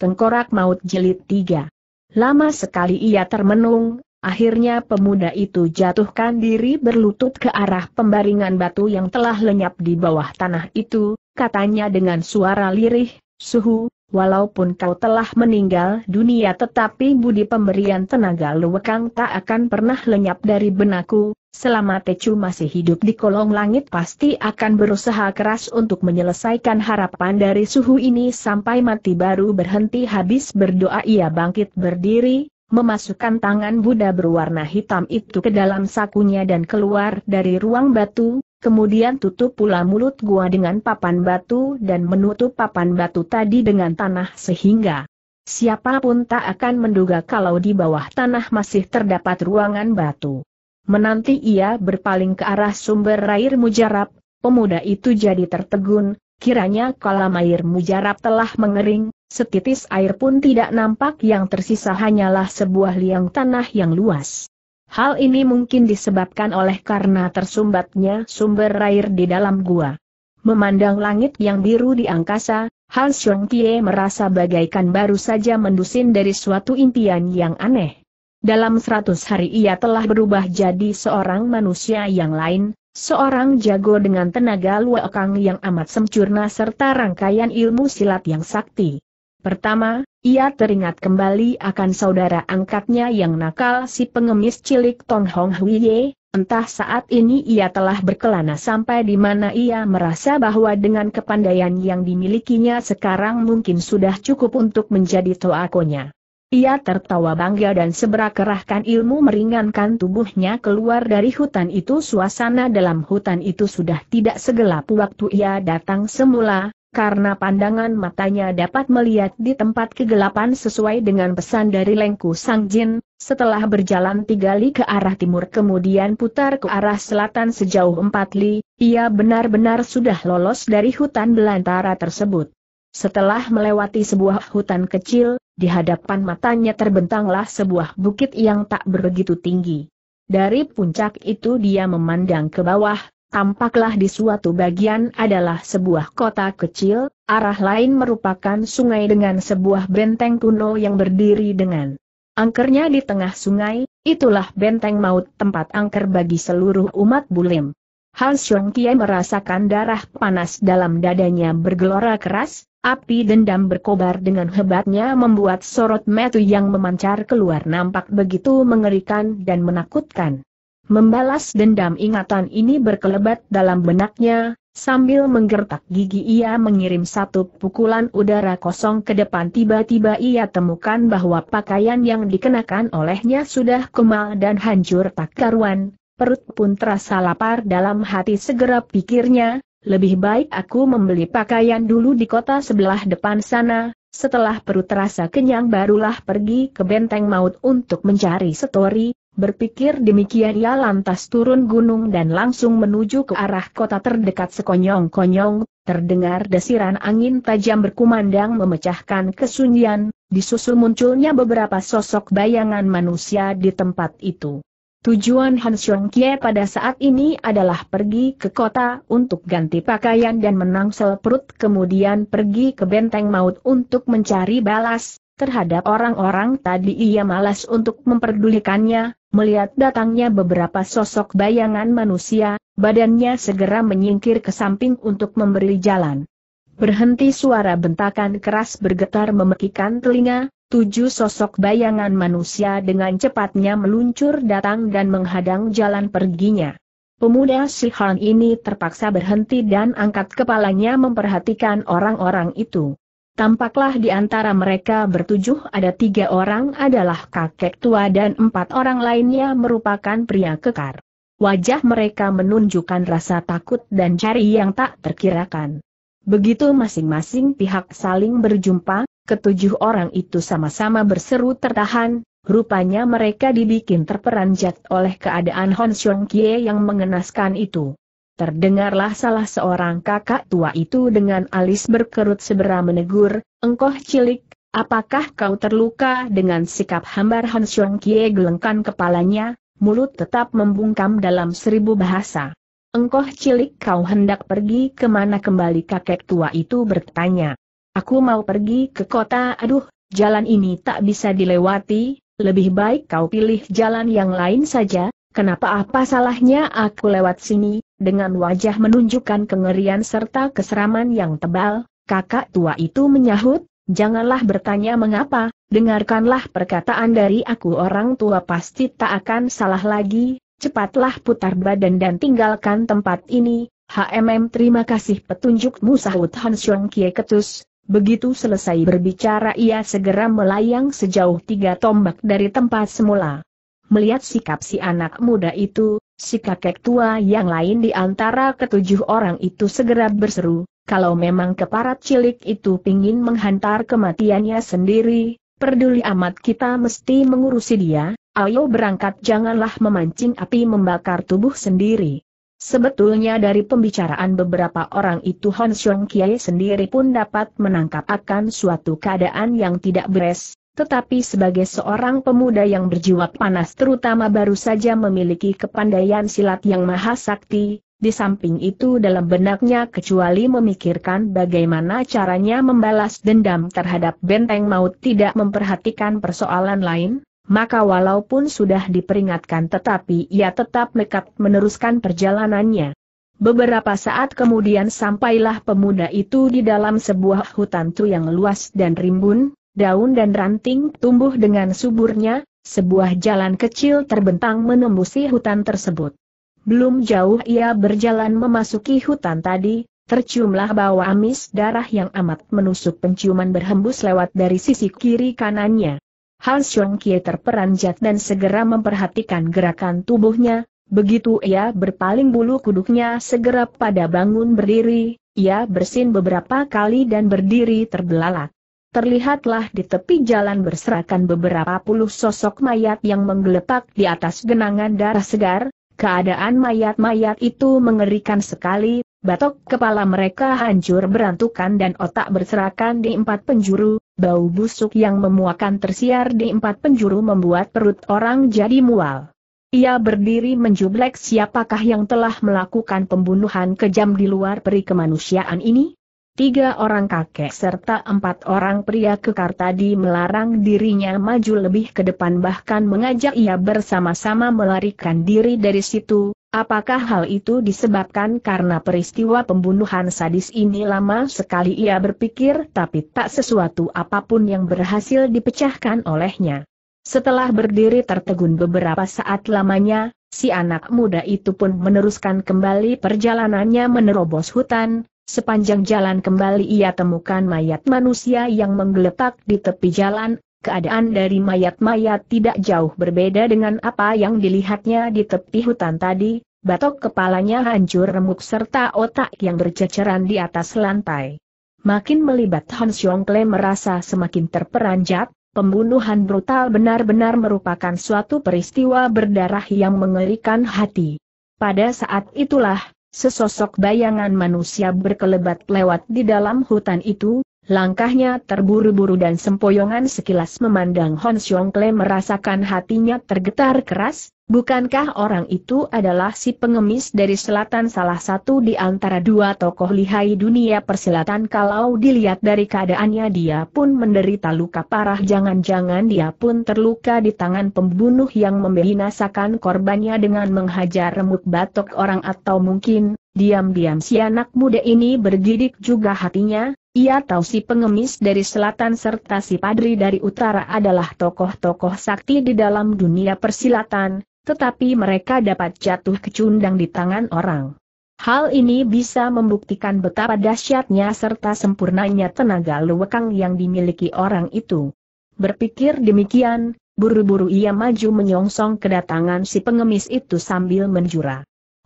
Tengkorak Maut Jilid 3. Lama sekali ia termenung, akhirnya pemuda itu jatuhkan diri berlutut ke arah pembaringan batu yang telah lenyap di bawah tanah itu, katanya dengan suara lirih, Suhu, walaupun kau telah meninggal dunia tetapi budi pemberian tenaga luwekang tak akan pernah lenyap dari benakku, Selama Tecu masih hidup di kolong langit pasti akan berusaha keras untuk menyelesaikan harapan dari suhu ini sampai mati baru berhenti habis berdoa ia bangkit berdiri, memasukkan tangan Buddha berwarna hitam itu ke dalam sakunya dan keluar dari ruang batu, Kemudian tutup pula mulut gua dengan papan batu dan menutup papan batu tadi dengan tanah sehingga siapapun tak akan menduga kalau di bawah tanah masih terdapat ruangan batu. Menanti ia berpaling ke arah sumber air mujarab, pemuda itu jadi tertegun, kiranya kolam air mujarab telah mengering, setitis air pun tidak nampak yang tersisa hanyalah sebuah liang tanah yang luas. Hal ini mungkin disebabkan oleh karena tersumbatnya sumber air di dalam gua. Memandang langit yang biru di angkasa, Xiong Tie merasa bagaikan baru saja mendusin dari suatu impian yang aneh. Dalam seratus hari ia telah berubah jadi seorang manusia yang lain, seorang jago dengan tenaga luakang yang amat sempurna serta rangkaian ilmu silat yang sakti. Pertama, ia teringat kembali akan saudara angkatnya yang nakal si pengemis cilik Tong Hong Huiye, entah saat ini ia telah berkelana sampai di mana ia merasa bahwa dengan kepandaian yang dimilikinya sekarang mungkin sudah cukup untuk menjadi toakonya. Ia tertawa bangga dan segera kerahkan ilmu meringankan tubuhnya keluar dari hutan itu suasana dalam hutan itu sudah tidak segelap waktu ia datang semula, karena pandangan matanya dapat melihat di tempat kegelapan sesuai dengan pesan dari Lengku Sang Jin, setelah berjalan tiga li ke arah timur kemudian putar ke arah selatan sejauh empat li, ia benar-benar sudah lolos dari hutan belantara tersebut. Setelah melewati sebuah hutan kecil, di hadapan matanya terbentanglah sebuah bukit yang tak begitu tinggi. Dari puncak itu dia memandang ke bawah, tampaklah di suatu bagian adalah sebuah kota kecil, arah lain merupakan sungai dengan sebuah benteng kuno yang berdiri dengan angkernya di tengah sungai, itulah benteng maut tempat angker bagi seluruh umat bulim. Han Sung Kie merasakan darah panas dalam dadanya bergelora keras, api dendam berkobar dengan hebatnya membuat sorot metu yang memancar keluar nampak begitu mengerikan dan menakutkan. Membalas dendam ingatan ini berkelebat dalam benaknya, sambil menggertak gigi ia mengirim satu pukulan udara kosong ke depan tiba-tiba ia temukan bahwa pakaian yang dikenakan olehnya sudah kemal dan hancur tak karuan, perut pun terasa lapar dalam hati segera pikirnya, lebih baik aku membeli pakaian dulu di kota sebelah depan sana, setelah perut terasa kenyang barulah pergi ke benteng maut untuk mencari setori, berpikir demikian ia lantas turun gunung dan langsung menuju ke arah kota terdekat sekonyong-konyong, terdengar desiran angin tajam berkumandang memecahkan kesunyian, disusul munculnya beberapa sosok bayangan manusia di tempat itu. Tujuan Han Xiong Kie pada saat ini adalah pergi ke kota untuk ganti pakaian dan menangsel perut kemudian pergi ke benteng maut untuk mencari balas, terhadap orang-orang tadi ia malas untuk memperdulikannya, melihat datangnya beberapa sosok bayangan manusia, badannya segera menyingkir ke samping untuk memberi jalan. Berhenti suara bentakan keras bergetar memekikan telinga, Tujuh sosok bayangan manusia dengan cepatnya meluncur datang dan menghadang jalan perginya. Pemuda Sihan ini terpaksa berhenti dan angkat kepalanya memperhatikan orang-orang itu. Tampaklah di antara mereka bertujuh ada tiga orang adalah kakek tua dan empat orang lainnya merupakan pria kekar. Wajah mereka menunjukkan rasa takut dan cari yang tak terkirakan. Begitu masing-masing pihak saling berjumpa, Ketujuh orang itu sama-sama berseru tertahan, rupanya mereka dibikin terperanjat oleh keadaan Hon Xiong Kie yang mengenaskan itu. Terdengarlah salah seorang kakak tua itu dengan alis berkerut segera menegur, engkoh cilik, apakah kau terluka dengan sikap hambar Hon Xiong Kie gelengkan kepalanya, mulut tetap membungkam dalam seribu bahasa. Engkoh cilik kau hendak pergi kemana kembali kakek tua itu bertanya. Aku mau pergi ke kota aduh, jalan ini tak bisa dilewati, lebih baik kau pilih jalan yang lain saja, kenapa apa salahnya aku lewat sini, dengan wajah menunjukkan kengerian serta keseraman yang tebal, kakak tua itu menyahut, janganlah bertanya mengapa, dengarkanlah perkataan dari aku orang tua pasti tak akan salah lagi, cepatlah putar badan dan tinggalkan tempat ini, HMM terima kasih petunjukmu sahut Hansyong Kie Ketus, Begitu selesai berbicara ia segera melayang sejauh tiga tombak dari tempat semula. Melihat sikap si anak muda itu, si kakek tua yang lain di antara ketujuh orang itu segera berseru, kalau memang keparat cilik itu pingin menghantar kematiannya sendiri, peduli amat kita mesti mengurusi dia, ayo berangkat janganlah memancing api membakar tubuh sendiri. Sebetulnya dari pembicaraan beberapa orang itu Hon Xiong Kiai sendiri pun dapat menangkap akan suatu keadaan yang tidak beres, tetapi sebagai seorang pemuda yang berjiwa panas terutama baru saja memiliki kepandaian silat yang maha sakti, di samping itu dalam benaknya kecuali memikirkan bagaimana caranya membalas dendam terhadap benteng maut tidak memperhatikan persoalan lain, maka walaupun sudah diperingatkan tetapi ia tetap nekat meneruskan perjalanannya. Beberapa saat kemudian sampailah pemuda itu di dalam sebuah hutan tu yang luas dan rimbun, daun dan ranting tumbuh dengan suburnya, sebuah jalan kecil terbentang menembusi hutan tersebut. Belum jauh ia berjalan memasuki hutan tadi, terciumlah bau amis darah yang amat menusuk penciuman berhembus lewat dari sisi kiri kanannya. Han Xiong Kie terperanjat dan segera memperhatikan gerakan tubuhnya, begitu ia berpaling bulu kuduknya segera pada bangun berdiri, ia bersin beberapa kali dan berdiri terbelalak. Terlihatlah di tepi jalan berserakan beberapa puluh sosok mayat yang menggeletak di atas genangan darah segar, keadaan mayat-mayat itu mengerikan sekali, batok kepala mereka hancur berantukan dan otak berserakan di empat penjuru, bau busuk yang memuakan tersiar di empat penjuru membuat perut orang jadi mual. Ia berdiri menjublek siapakah yang telah melakukan pembunuhan kejam di luar peri kemanusiaan ini? Tiga orang kakek serta empat orang pria kekar tadi melarang dirinya maju lebih ke depan bahkan mengajak ia bersama-sama melarikan diri dari situ, Apakah hal itu disebabkan karena peristiwa pembunuhan sadis ini lama sekali ia berpikir tapi tak sesuatu apapun yang berhasil dipecahkan olehnya. Setelah berdiri tertegun beberapa saat lamanya, si anak muda itu pun meneruskan kembali perjalanannya menerobos hutan, sepanjang jalan kembali ia temukan mayat manusia yang menggeletak di tepi jalan, keadaan dari mayat-mayat tidak jauh berbeda dengan apa yang dilihatnya di tepi hutan tadi, batok kepalanya hancur remuk serta otak yang berceceran di atas lantai. Makin melibat Han Yongle merasa semakin terperanjat, pembunuhan brutal benar-benar merupakan suatu peristiwa berdarah yang mengerikan hati. Pada saat itulah, sesosok bayangan manusia berkelebat lewat di dalam hutan itu, Langkahnya terburu-buru dan sempoyongan sekilas memandang Hon Xiong Kle merasakan hatinya tergetar keras, Bukankah orang itu adalah si pengemis dari selatan salah satu di antara dua tokoh lihai dunia persilatan kalau dilihat dari keadaannya dia pun menderita luka parah jangan-jangan dia pun terluka di tangan pembunuh yang membinasakan korbannya dengan menghajar remuk batok orang atau mungkin, diam-diam si anak muda ini bergidik juga hatinya, ia tahu si pengemis dari selatan serta si padri dari utara adalah tokoh-tokoh sakti di dalam dunia persilatan, tetapi mereka dapat jatuh kecundang di tangan orang. Hal ini bisa membuktikan betapa dahsyatnya serta sempurnanya tenaga luwekang yang dimiliki orang itu. Berpikir demikian, buru-buru ia maju menyongsong kedatangan si pengemis itu sambil menjura.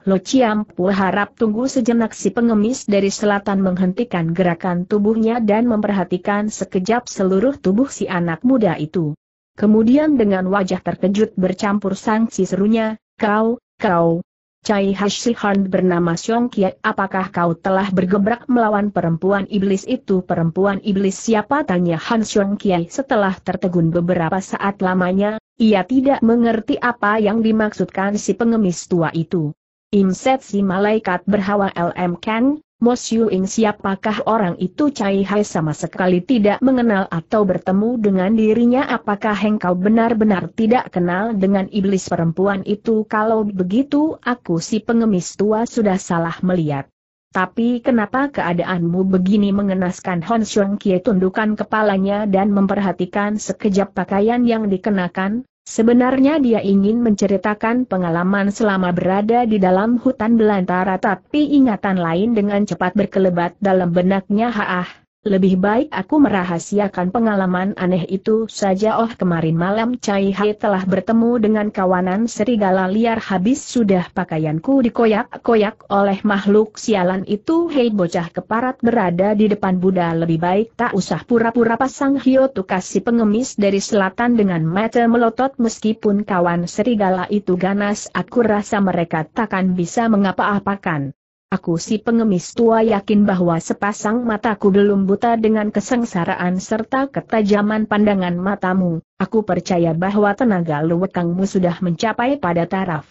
Lo Ciampu harap tunggu sejenak si pengemis dari selatan menghentikan gerakan tubuhnya dan memperhatikan sekejap seluruh tubuh si anak muda itu. Kemudian dengan wajah terkejut bercampur sangsi serunya, kau, kau. Cai Hashihan bernama Xiong Kie, apakah kau telah bergebrak melawan perempuan iblis itu? Perempuan iblis siapa? Tanya Han Xiong Kie setelah tertegun beberapa saat lamanya, ia tidak mengerti apa yang dimaksudkan si pengemis tua itu. Imset si malaikat berhawa LM Ken? Mos Yuing siapakah orang itu Cai Hai sama sekali tidak mengenal atau bertemu dengan dirinya apakah engkau benar-benar tidak kenal dengan iblis perempuan itu kalau begitu aku si pengemis tua sudah salah melihat. Tapi kenapa keadaanmu begini mengenaskan Hon Xiong Kie tundukan kepalanya dan memperhatikan sekejap pakaian yang dikenakan? Sebenarnya dia ingin menceritakan pengalaman selama berada di dalam hutan belantara tapi ingatan lain dengan cepat berkelebat dalam benaknya haah. Lebih baik aku merahasiakan pengalaman aneh itu saja oh kemarin malam Cai Hai telah bertemu dengan kawanan serigala liar habis sudah pakaianku dikoyak-koyak oleh makhluk sialan itu Hei bocah keparat berada di depan Buddha lebih baik tak usah pura-pura pasang tu kasih pengemis dari selatan dengan mata melotot meskipun kawan serigala itu ganas aku rasa mereka takkan bisa mengapa-apakan. Aku si pengemis tua yakin bahwa sepasang mataku belum buta dengan kesengsaraan serta ketajaman pandangan matamu, aku percaya bahwa tenaga luwekangmu sudah mencapai pada taraf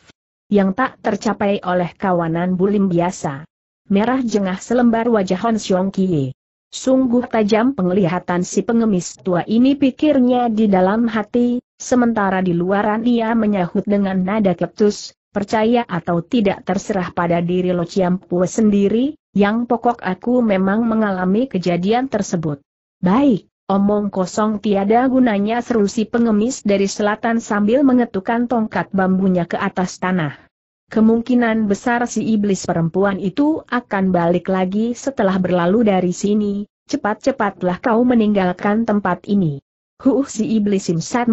yang tak tercapai oleh kawanan bulim biasa. Merah jengah selembar wajah Hon Xiong Kie. Sungguh tajam penglihatan si pengemis tua ini pikirnya di dalam hati, sementara di luaran ia menyahut dengan nada ketus, percaya atau tidak terserah pada diri Lo Chiampue sendiri, yang pokok aku memang mengalami kejadian tersebut. Baik, omong kosong tiada gunanya seru si pengemis dari selatan sambil mengetukkan tongkat bambunya ke atas tanah. Kemungkinan besar si iblis perempuan itu akan balik lagi setelah berlalu dari sini, cepat-cepatlah kau meninggalkan tempat ini. Huh si iblis Imsat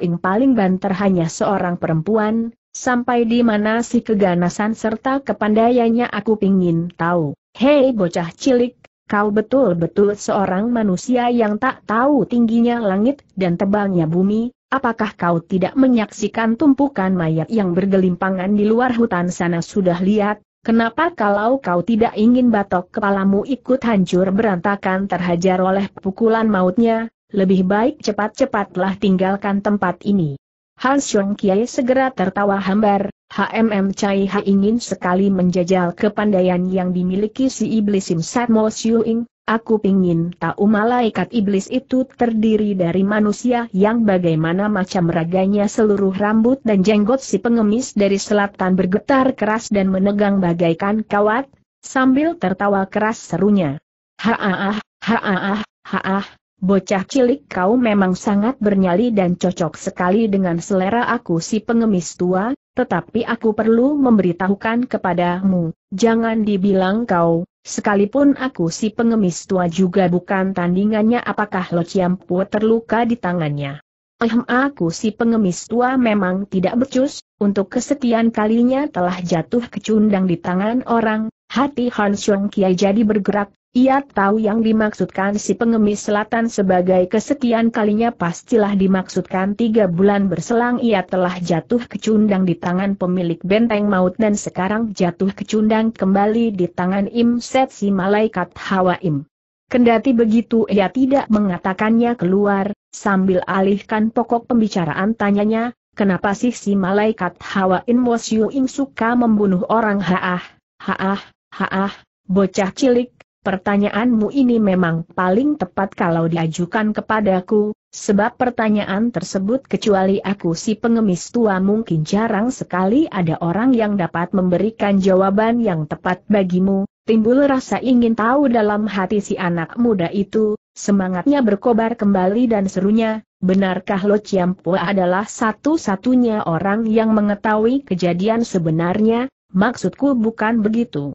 yang paling banter hanya seorang perempuan, Sampai di mana si keganasan serta kepandaiannya aku pingin tahu. Hei bocah cilik, kau betul-betul seorang manusia yang tak tahu tingginya langit dan tebalnya bumi, apakah kau tidak menyaksikan tumpukan mayat yang bergelimpangan di luar hutan sana sudah lihat? Kenapa kalau kau tidak ingin batok kepalamu ikut hancur berantakan terhajar oleh pukulan mautnya, lebih baik cepat-cepatlah tinggalkan tempat ini. Han Xiong Kiai segera tertawa hambar, HMM Chai Ha ingin sekali menjajal kepandaian yang dimiliki si iblis Sim Satmo Ing, aku pingin tahu malaikat iblis itu terdiri dari manusia yang bagaimana macam raganya seluruh rambut dan jenggot si pengemis dari selatan bergetar keras dan menegang bagaikan kawat, sambil tertawa keras serunya. Haaah, haaah, ah Bocah cilik kau memang sangat bernyali dan cocok sekali dengan selera aku si pengemis tua, tetapi aku perlu memberitahukan kepadamu, jangan dibilang kau, sekalipun aku si pengemis tua juga bukan tandingannya apakah Lo Chiampu terluka di tangannya. Eh, aku si pengemis tua memang tidak becus, untuk kesekian kalinya telah jatuh kecundang di tangan orang, hati Han Xiong Kiai jadi bergerak, ia tahu yang dimaksudkan si pengemis selatan sebagai kesekian kalinya pastilah dimaksudkan tiga bulan berselang ia telah jatuh kecundang di tangan pemilik benteng maut dan sekarang jatuh kecundang kembali di tangan Im Set si malaikat Hawa im. Kendati begitu ia tidak mengatakannya keluar, sambil alihkan pokok pembicaraan tanyanya, kenapa sih si malaikat Hawa im Mosyu Im suka membunuh orang haah, haah, haah, bocah cilik, Pertanyaanmu ini memang paling tepat kalau diajukan kepadaku, sebab pertanyaan tersebut kecuali aku si pengemis tua mungkin jarang sekali ada orang yang dapat memberikan jawaban yang tepat bagimu, timbul rasa ingin tahu dalam hati si anak muda itu, semangatnya berkobar kembali dan serunya, benarkah Lo Chiampua adalah satu-satunya orang yang mengetahui kejadian sebenarnya, maksudku bukan begitu.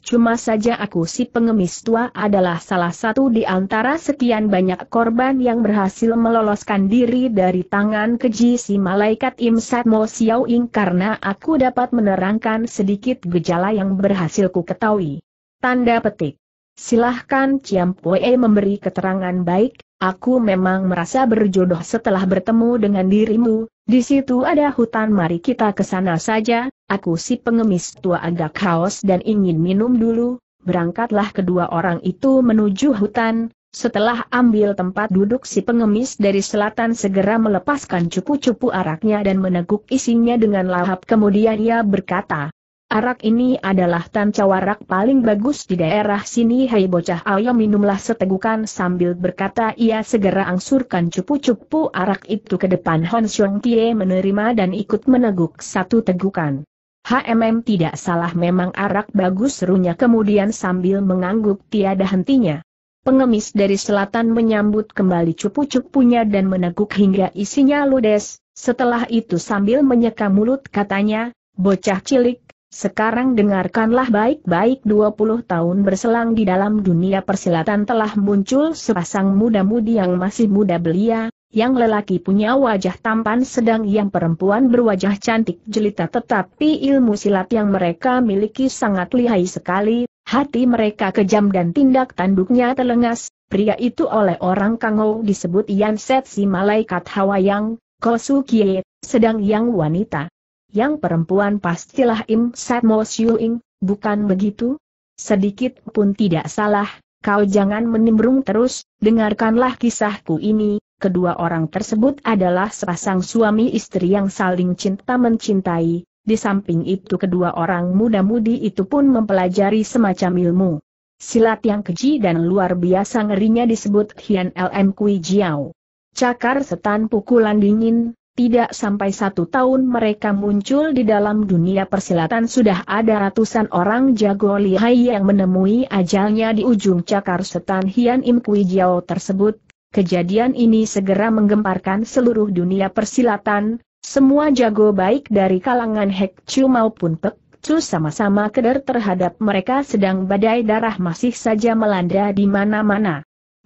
Cuma saja aku si pengemis tua adalah salah satu di antara sekian banyak korban yang berhasil meloloskan diri dari tangan keji si malaikat Im Xiao Ying karena aku dapat menerangkan sedikit gejala yang berhasil ku ketahui. Tanda petik. Silahkan Ciam Pue memberi keterangan baik, aku memang merasa berjodoh setelah bertemu dengan dirimu, di situ ada hutan mari kita ke sana saja, aku si pengemis tua agak haus dan ingin minum dulu, berangkatlah kedua orang itu menuju hutan, setelah ambil tempat duduk si pengemis dari selatan segera melepaskan cupu-cupu araknya dan meneguk isinya dengan lahap kemudian ia berkata, Arak ini adalah tancawarak paling bagus di daerah sini Hai bocah ayo minumlah setegukan sambil berkata ia segera angsurkan cupu-cupu arak itu ke depan Hon Xiong Tie menerima dan ikut meneguk satu tegukan. HMM tidak salah memang arak bagus serunya kemudian sambil mengangguk tiada hentinya. Pengemis dari selatan menyambut kembali cupu-cupunya dan meneguk hingga isinya ludes, setelah itu sambil menyeka mulut katanya, bocah cilik, sekarang dengarkanlah baik-baik 20 tahun berselang di dalam dunia persilatan telah muncul sepasang muda-mudi yang masih muda belia, yang lelaki punya wajah tampan sedang yang perempuan berwajah cantik jelita tetapi ilmu silat yang mereka miliki sangat lihai sekali, hati mereka kejam dan tindak tanduknya telengas, pria itu oleh orang Kango disebut Yanset si malaikat Hawayang, Kosukie, sedang yang wanita yang perempuan pastilah Im Satmo Siuing, bukan begitu? Sedikit pun tidak salah, kau jangan menimbrung terus, dengarkanlah kisahku ini, kedua orang tersebut adalah sepasang suami istri yang saling cinta mencintai, di samping itu kedua orang muda-mudi itu pun mempelajari semacam ilmu. Silat yang keji dan luar biasa ngerinya disebut Hian LM Kui Jiao. Cakar setan pukulan dingin, tidak sampai satu tahun mereka muncul di dalam dunia persilatan sudah ada ratusan orang jago lihai yang menemui ajalnya di ujung cakar setan Hian Im Kui Jiao tersebut. Kejadian ini segera menggemparkan seluruh dunia persilatan, semua jago baik dari kalangan Hek Chu maupun Pek Chu sama-sama keder terhadap mereka sedang badai darah masih saja melanda di mana-mana.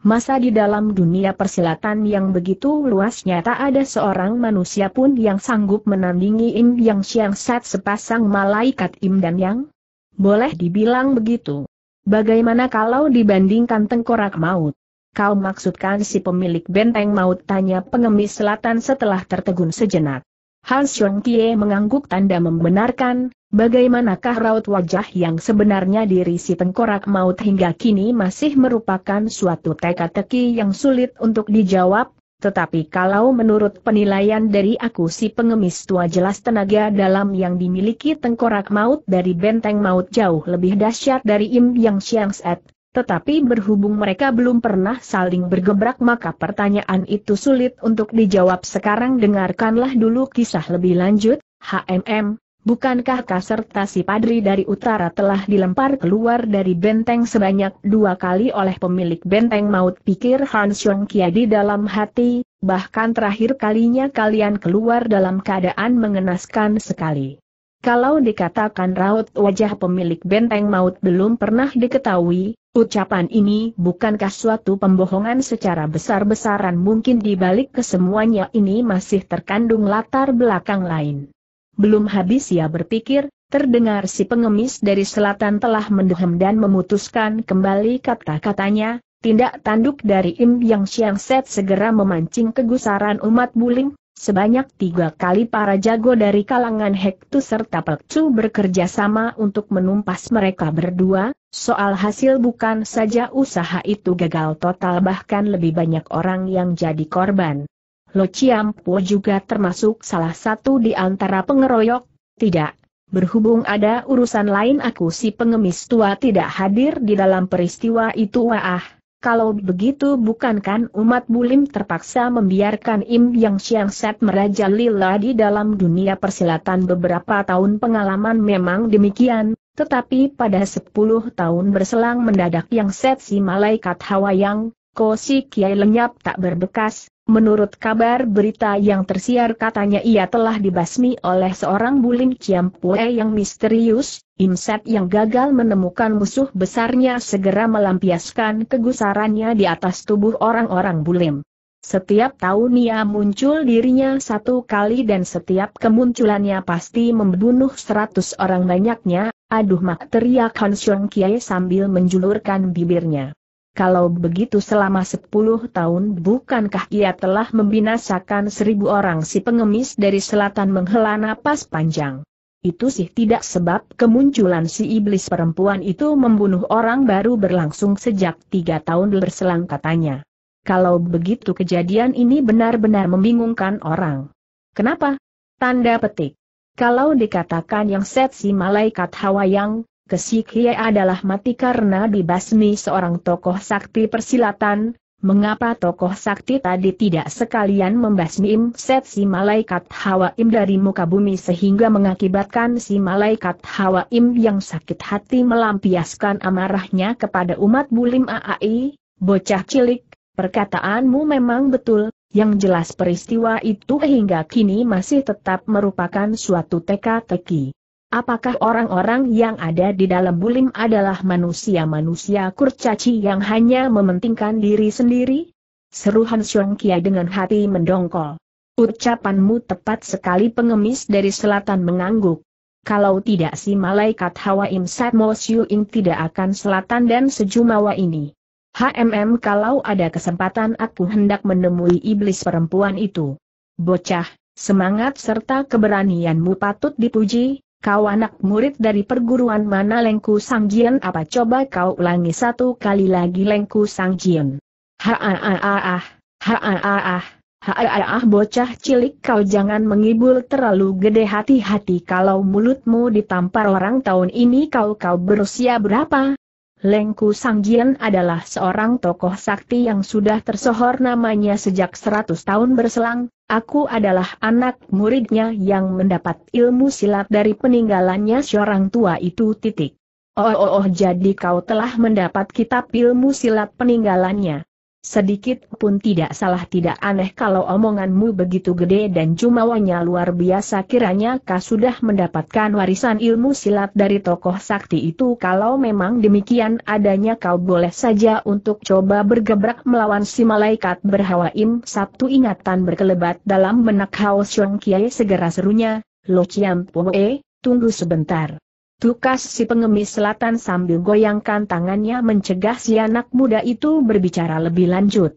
Masa di dalam dunia persilatan yang begitu luasnya tak ada seorang manusia pun yang sanggup menandingi Im Yang siang Sat sepasang malaikat Im dan Yang? Boleh dibilang begitu. Bagaimana kalau dibandingkan tengkorak maut? Kau maksudkan si pemilik benteng maut tanya pengemis selatan setelah tertegun sejenak. Hans Xiong Kie mengangguk tanda membenarkan, Bagaimanakah raut wajah yang sebenarnya diri si tengkorak maut hingga kini masih merupakan suatu teka-teki yang sulit untuk dijawab, tetapi kalau menurut penilaian dari aku si pengemis tua jelas tenaga dalam yang dimiliki tengkorak maut dari benteng maut jauh lebih dahsyat dari Im Yang siang Set. tetapi berhubung mereka belum pernah saling bergebrak maka pertanyaan itu sulit untuk dijawab sekarang dengarkanlah dulu kisah lebih lanjut, HMM, Bukankah kaserta si padri dari utara telah dilempar keluar dari benteng sebanyak dua kali oleh pemilik benteng maut pikir Han Xiong Kia di dalam hati, bahkan terakhir kalinya kalian keluar dalam keadaan mengenaskan sekali. Kalau dikatakan raut wajah pemilik benteng maut belum pernah diketahui, ucapan ini bukankah suatu pembohongan secara besar-besaran mungkin dibalik kesemuanya ini masih terkandung latar belakang lain. Belum habis ia berpikir, terdengar si pengemis dari selatan telah mendehem dan memutuskan kembali kata-katanya, tindak tanduk dari Im Yang Siang Set segera memancing kegusaran umat buling, sebanyak tiga kali para jago dari kalangan Hektu serta Pelcu bekerja sama untuk menumpas mereka berdua, soal hasil bukan saja usaha itu gagal total bahkan lebih banyak orang yang jadi korban. Lo Chiam Po juga termasuk salah satu di antara pengeroyok, tidak. Berhubung ada urusan lain aku si pengemis tua tidak hadir di dalam peristiwa itu wah, kalau begitu bukankan umat bulim terpaksa membiarkan Im Yang siang Set merajalela di dalam dunia persilatan beberapa tahun pengalaman memang demikian, tetapi pada 10 tahun berselang mendadak Yang Set si malaikat Hawa yang, ko si Kiai lenyap tak berbekas, Menurut kabar berita yang tersiar katanya ia telah dibasmi oleh seorang bulim Pue yang misterius, Imset yang gagal menemukan musuh besarnya segera melampiaskan kegusarannya di atas tubuh orang-orang bulim. Setiap tahun ia muncul dirinya satu kali dan setiap kemunculannya pasti membunuh seratus orang banyaknya, aduh mak teriak Xiong Kie sambil menjulurkan bibirnya. Kalau begitu selama sepuluh tahun bukankah ia telah membinasakan seribu orang si pengemis dari selatan menghela napas panjang? Itu sih tidak sebab kemunculan si iblis perempuan itu membunuh orang baru berlangsung sejak tiga tahun berselang katanya. Kalau begitu kejadian ini benar-benar membingungkan orang. Kenapa? Tanda petik. Kalau dikatakan yang set si malaikat yang Kesikia adalah mati karena dibasmi seorang tokoh sakti persilatan, mengapa tokoh sakti tadi tidak sekalian membasmi imset si malaikat Im dari muka bumi sehingga mengakibatkan si malaikat Hawa Im yang sakit hati melampiaskan amarahnya kepada umat bulim AAI, bocah cilik, perkataanmu memang betul, yang jelas peristiwa itu hingga kini masih tetap merupakan suatu teka-teki. Apakah orang-orang yang ada di dalam bulim adalah manusia-manusia kurcaci yang hanya mementingkan diri sendiri? Seru Han Xiong Kia dengan hati mendongkol. Ucapanmu tepat sekali pengemis dari selatan mengangguk. Kalau tidak si malaikat Hawa Im Siu Ing tidak akan selatan dan sejumawa ini. HMM kalau ada kesempatan aku hendak menemui iblis perempuan itu. Bocah, semangat serta keberanianmu patut dipuji, Kau anak murid dari perguruan mana Lengku Sangjian apa coba kau ulangi satu kali lagi Lengku Sangjian. Ha ah ah ah ha ah ah ah, ha ah ah bocah cilik kau jangan mengibul terlalu gede hati-hati kalau mulutmu ditampar orang tahun ini kau kau berusia berapa? Lengku Sangjian adalah seorang tokoh sakti yang sudah tersohor namanya sejak seratus tahun berselang, aku adalah anak muridnya yang mendapat ilmu silat dari peninggalannya seorang tua itu titik. Oh, oh, oh jadi kau telah mendapat kitab ilmu silat peninggalannya. Sedikit pun tidak salah tidak aneh kalau omonganmu begitu gede dan jumawanya luar biasa kiranya kau sudah mendapatkan warisan ilmu silat dari tokoh sakti itu kalau memang demikian adanya kau boleh saja untuk coba bergebrak melawan si malaikat berhawa im Sabtu ingatan berkelebat dalam benak haus Kiai segera serunya, Lo ciam Poe, tunggu sebentar. Tukas si pengemis selatan sambil goyangkan tangannya mencegah si anak muda itu berbicara lebih lanjut.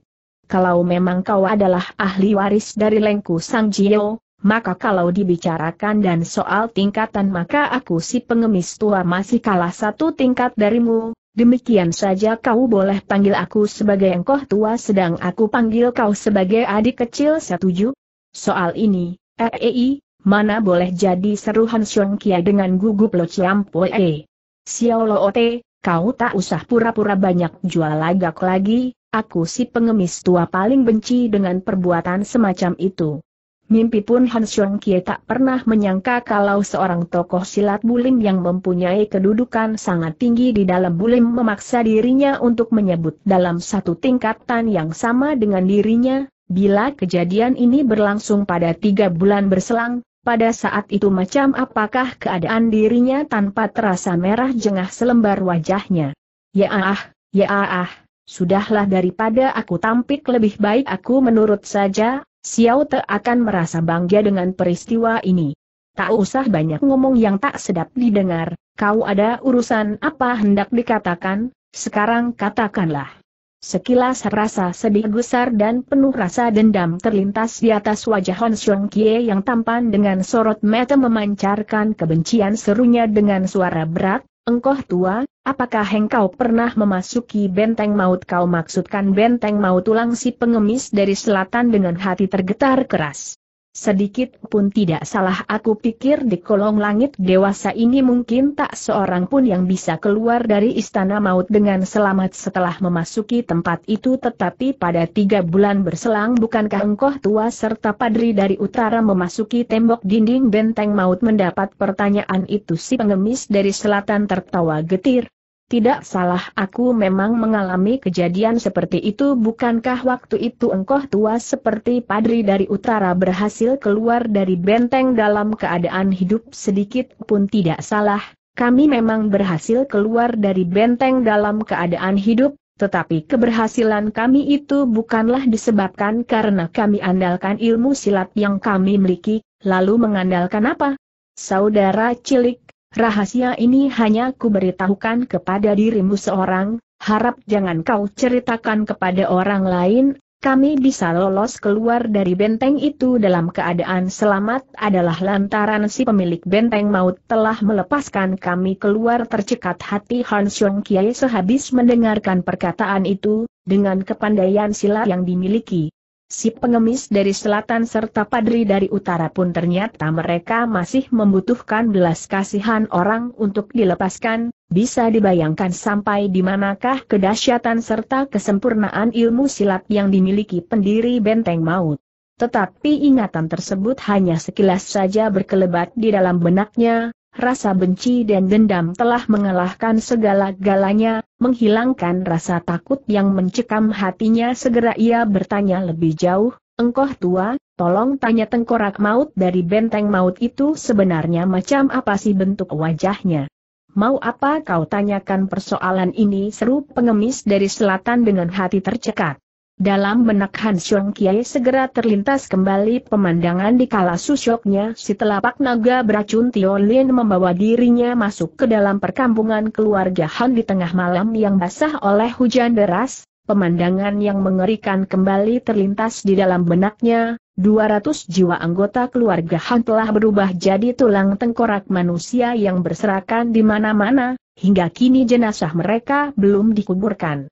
Kalau memang kau adalah ahli waris dari Lengku Sang Jio, maka kalau dibicarakan dan soal tingkatan maka aku si pengemis tua masih kalah satu tingkat darimu, demikian saja kau boleh panggil aku sebagai engkoh tua sedang aku panggil kau sebagai adik kecil setuju? Soal ini, EEI, Mana boleh jadi seru Han Xiong Kia dengan gugup Lo Chiam Poe. Xiao Lo Ote, kau tak usah pura-pura banyak jual lagak lagi, aku si pengemis tua paling benci dengan perbuatan semacam itu. Mimpi pun Han Xiong Kia tak pernah menyangka kalau seorang tokoh silat bulim yang mempunyai kedudukan sangat tinggi di dalam bulim memaksa dirinya untuk menyebut dalam satu tingkatan yang sama dengan dirinya, Bila kejadian ini berlangsung pada tiga bulan berselang, pada saat itu macam apakah keadaan dirinya tanpa terasa merah jengah selembar wajahnya. Ya ah, ya ah, sudahlah daripada aku tampik lebih baik aku menurut saja, Xiao Te akan merasa bangga dengan peristiwa ini. Tak usah banyak ngomong yang tak sedap didengar, kau ada urusan apa hendak dikatakan, sekarang katakanlah. Sekilas rasa sedih gusar dan penuh rasa dendam terlintas di atas wajah Hon Xiong Kie yang tampan dengan sorot mata memancarkan kebencian serunya dengan suara berat, Engkoh tua, apakah engkau pernah memasuki benteng maut kau maksudkan benteng maut tulang si pengemis dari selatan dengan hati tergetar keras. Sedikit pun tidak salah aku pikir di kolong langit dewasa ini mungkin tak seorang pun yang bisa keluar dari istana maut dengan selamat setelah memasuki tempat itu tetapi pada tiga bulan berselang bukankah engkau tua serta padri dari utara memasuki tembok dinding benteng maut mendapat pertanyaan itu si pengemis dari selatan tertawa getir, tidak salah aku memang mengalami kejadian seperti itu bukankah waktu itu engkau tua seperti padri dari utara berhasil keluar dari benteng dalam keadaan hidup sedikit pun tidak salah, kami memang berhasil keluar dari benteng dalam keadaan hidup, tetapi keberhasilan kami itu bukanlah disebabkan karena kami andalkan ilmu silat yang kami miliki, lalu mengandalkan apa? Saudara cilik rahasia ini hanya kuberitahukan kepada dirimu seorang, harap jangan kau ceritakan kepada orang lain, kami bisa lolos keluar dari benteng itu dalam keadaan selamat adalah lantaran si pemilik benteng maut telah melepaskan kami keluar tercekat hati Han Xiong Kiai sehabis mendengarkan perkataan itu, dengan kepandaian silat yang dimiliki si pengemis dari selatan serta padri dari utara pun ternyata mereka masih membutuhkan belas kasihan orang untuk dilepaskan, bisa dibayangkan sampai di manakah kedahsyatan serta kesempurnaan ilmu silat yang dimiliki pendiri benteng maut. Tetapi ingatan tersebut hanya sekilas saja berkelebat di dalam benaknya, rasa benci dan dendam telah mengalahkan segala galanya, menghilangkan rasa takut yang mencekam hatinya segera ia bertanya lebih jauh, engkoh tua, tolong tanya tengkorak maut dari benteng maut itu sebenarnya macam apa sih bentuk wajahnya. Mau apa kau tanyakan persoalan ini seru pengemis dari selatan dengan hati tercekat. Dalam benak Han Xiong Kiai segera terlintas kembali pemandangan di kala susoknya si telapak naga beracun Tio Lin membawa dirinya masuk ke dalam perkampungan keluarga Han di tengah malam yang basah oleh hujan deras, pemandangan yang mengerikan kembali terlintas di dalam benaknya, 200 jiwa anggota keluarga Han telah berubah jadi tulang tengkorak manusia yang berserakan di mana-mana, hingga kini jenazah mereka belum dikuburkan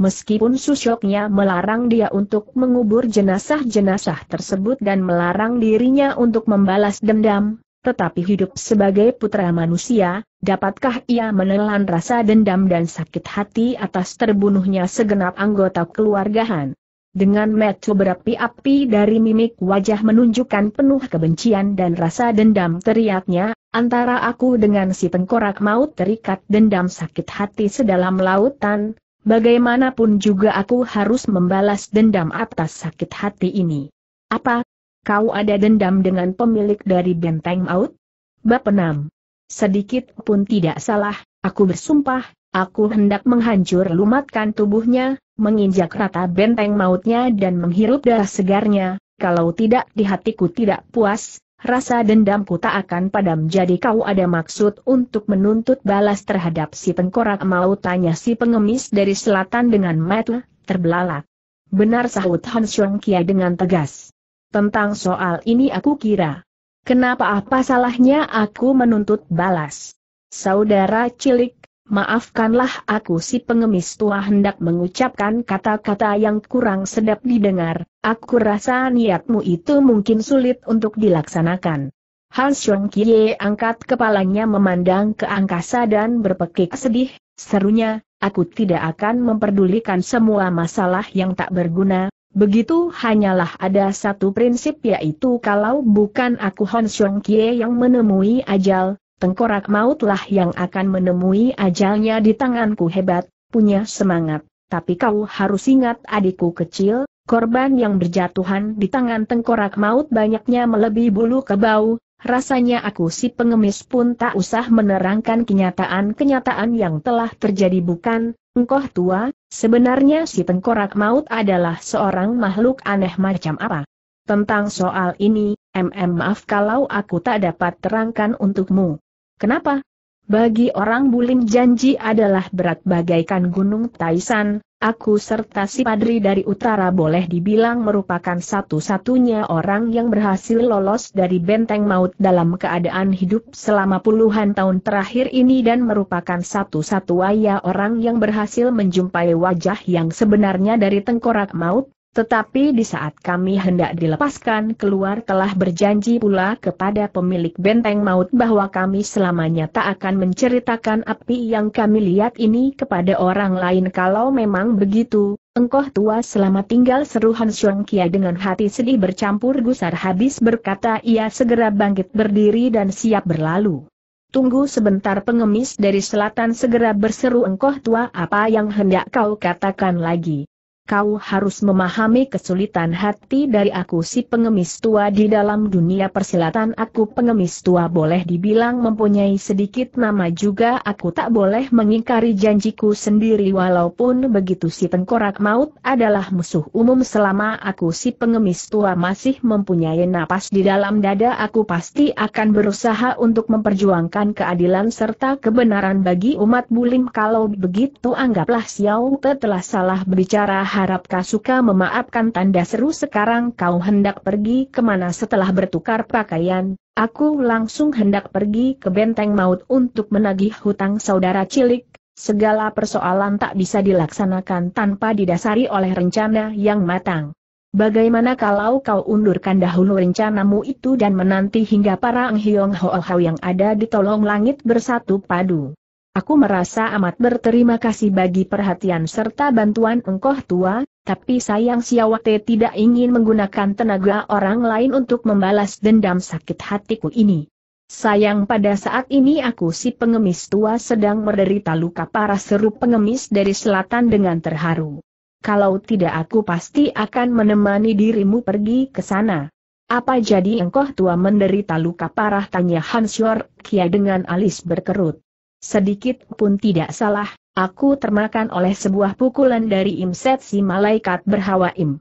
meskipun Susyoknya melarang dia untuk mengubur jenazah-jenazah tersebut dan melarang dirinya untuk membalas dendam, tetapi hidup sebagai putra manusia, dapatkah ia menelan rasa dendam dan sakit hati atas terbunuhnya segenap anggota keluarga Han? Dengan metu berapi-api dari mimik wajah menunjukkan penuh kebencian dan rasa dendam teriaknya, antara aku dengan si tengkorak maut terikat dendam sakit hati sedalam lautan, Bagaimanapun juga aku harus membalas dendam atas sakit hati ini. Apa? Kau ada dendam dengan pemilik dari benteng maut? Bab 6. Sedikit pun tidak salah, aku bersumpah, aku hendak menghancur lumatkan tubuhnya, menginjak rata benteng mautnya dan menghirup darah segarnya, kalau tidak di hatiku tidak puas, rasa dendamku tak akan padam jadi kau ada maksud untuk menuntut balas terhadap si tengkorak mau tanya si pengemis dari selatan dengan mata terbelalak. Benar sahut Han Xiong Kia dengan tegas. Tentang soal ini aku kira. Kenapa apa salahnya aku menuntut balas? Saudara cilik, Maafkanlah aku si pengemis tua hendak mengucapkan kata-kata yang kurang sedap didengar, aku rasa niatmu itu mungkin sulit untuk dilaksanakan. Han Xiong Kie angkat kepalanya memandang ke angkasa dan berpekik sedih, serunya, aku tidak akan memperdulikan semua masalah yang tak berguna, begitu hanyalah ada satu prinsip yaitu kalau bukan aku Han Xiong Kie yang menemui ajal, tengkorak mautlah yang akan menemui ajalnya di tanganku hebat, punya semangat. Tapi kau harus ingat adikku kecil, korban yang berjatuhan di tangan tengkorak maut banyaknya melebihi bulu kebau, rasanya aku si pengemis pun tak usah menerangkan kenyataan-kenyataan yang telah terjadi bukan, engkau tua, sebenarnya si tengkorak maut adalah seorang makhluk aneh macam apa. Tentang soal ini, MM maaf kalau aku tak dapat terangkan untukmu. Kenapa? Bagi orang Bulim janji adalah berat bagaikan gunung Taisan, aku serta si Padri dari utara boleh dibilang merupakan satu-satunya orang yang berhasil lolos dari benteng maut dalam keadaan hidup selama puluhan tahun terakhir ini dan merupakan satu-satunya satu orang yang berhasil menjumpai wajah yang sebenarnya dari tengkorak maut, tetapi di saat kami hendak dilepaskan keluar telah berjanji pula kepada pemilik benteng maut bahwa kami selamanya tak akan menceritakan api yang kami lihat ini kepada orang lain kalau memang begitu, engkau tua selama tinggal seru Han Xiong Kia dengan hati sedih bercampur gusar habis berkata ia segera bangkit berdiri dan siap berlalu. Tunggu sebentar pengemis dari selatan segera berseru engkau tua apa yang hendak kau katakan lagi kau harus memahami kesulitan hati dari aku si pengemis tua di dalam dunia persilatan aku pengemis tua boleh dibilang mempunyai sedikit nama juga aku tak boleh mengingkari janjiku sendiri walaupun begitu si tengkorak maut adalah musuh umum selama aku si pengemis tua masih mempunyai napas di dalam dada aku pasti akan berusaha untuk memperjuangkan keadilan serta kebenaran bagi umat bulim kalau begitu anggaplah Xiao Te telah salah berbicara harap Kasuka memaafkan tanda seru sekarang kau hendak pergi kemana setelah bertukar pakaian, aku langsung hendak pergi ke benteng maut untuk menagih hutang saudara cilik, segala persoalan tak bisa dilaksanakan tanpa didasari oleh rencana yang matang. Bagaimana kalau kau undurkan dahulu rencanamu itu dan menanti hingga para anghyong Hiong Ho Hao yang ada di Tolong Langit bersatu padu? Aku merasa amat berterima kasih bagi perhatian serta bantuan engkau tua, tapi sayang Siawate tidak ingin menggunakan tenaga orang lain untuk membalas dendam sakit hatiku ini. Sayang pada saat ini aku si pengemis tua sedang menderita luka parah seru pengemis dari selatan dengan terharu. Kalau tidak aku pasti akan menemani dirimu pergi ke sana. Apa jadi engkau tua menderita luka parah tanya Hansyor Kia dengan alis berkerut. Sedikit pun tidak salah, aku termakan oleh sebuah pukulan dari imset si malaikat berhawa im.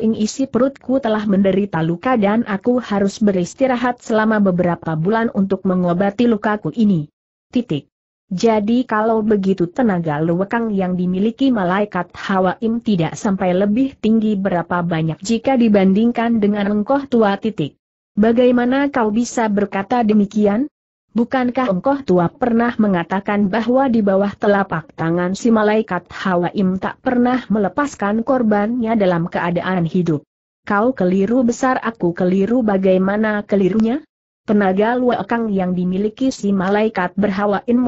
ing isi perutku telah menderita luka dan aku harus beristirahat selama beberapa bulan untuk mengobati lukaku ini. Titik. Jadi kalau begitu tenaga luwekang yang dimiliki malaikat hawa im tidak sampai lebih tinggi berapa banyak jika dibandingkan dengan engkoh tua titik. Bagaimana kau bisa berkata demikian? Bukankah engkau tua pernah mengatakan bahwa di bawah telapak tangan si malaikat Hawaim tak pernah melepaskan korbannya dalam keadaan hidup? Kau keliru besar aku keliru bagaimana kelirunya? Tenaga luakang yang dimiliki si malaikat berhawain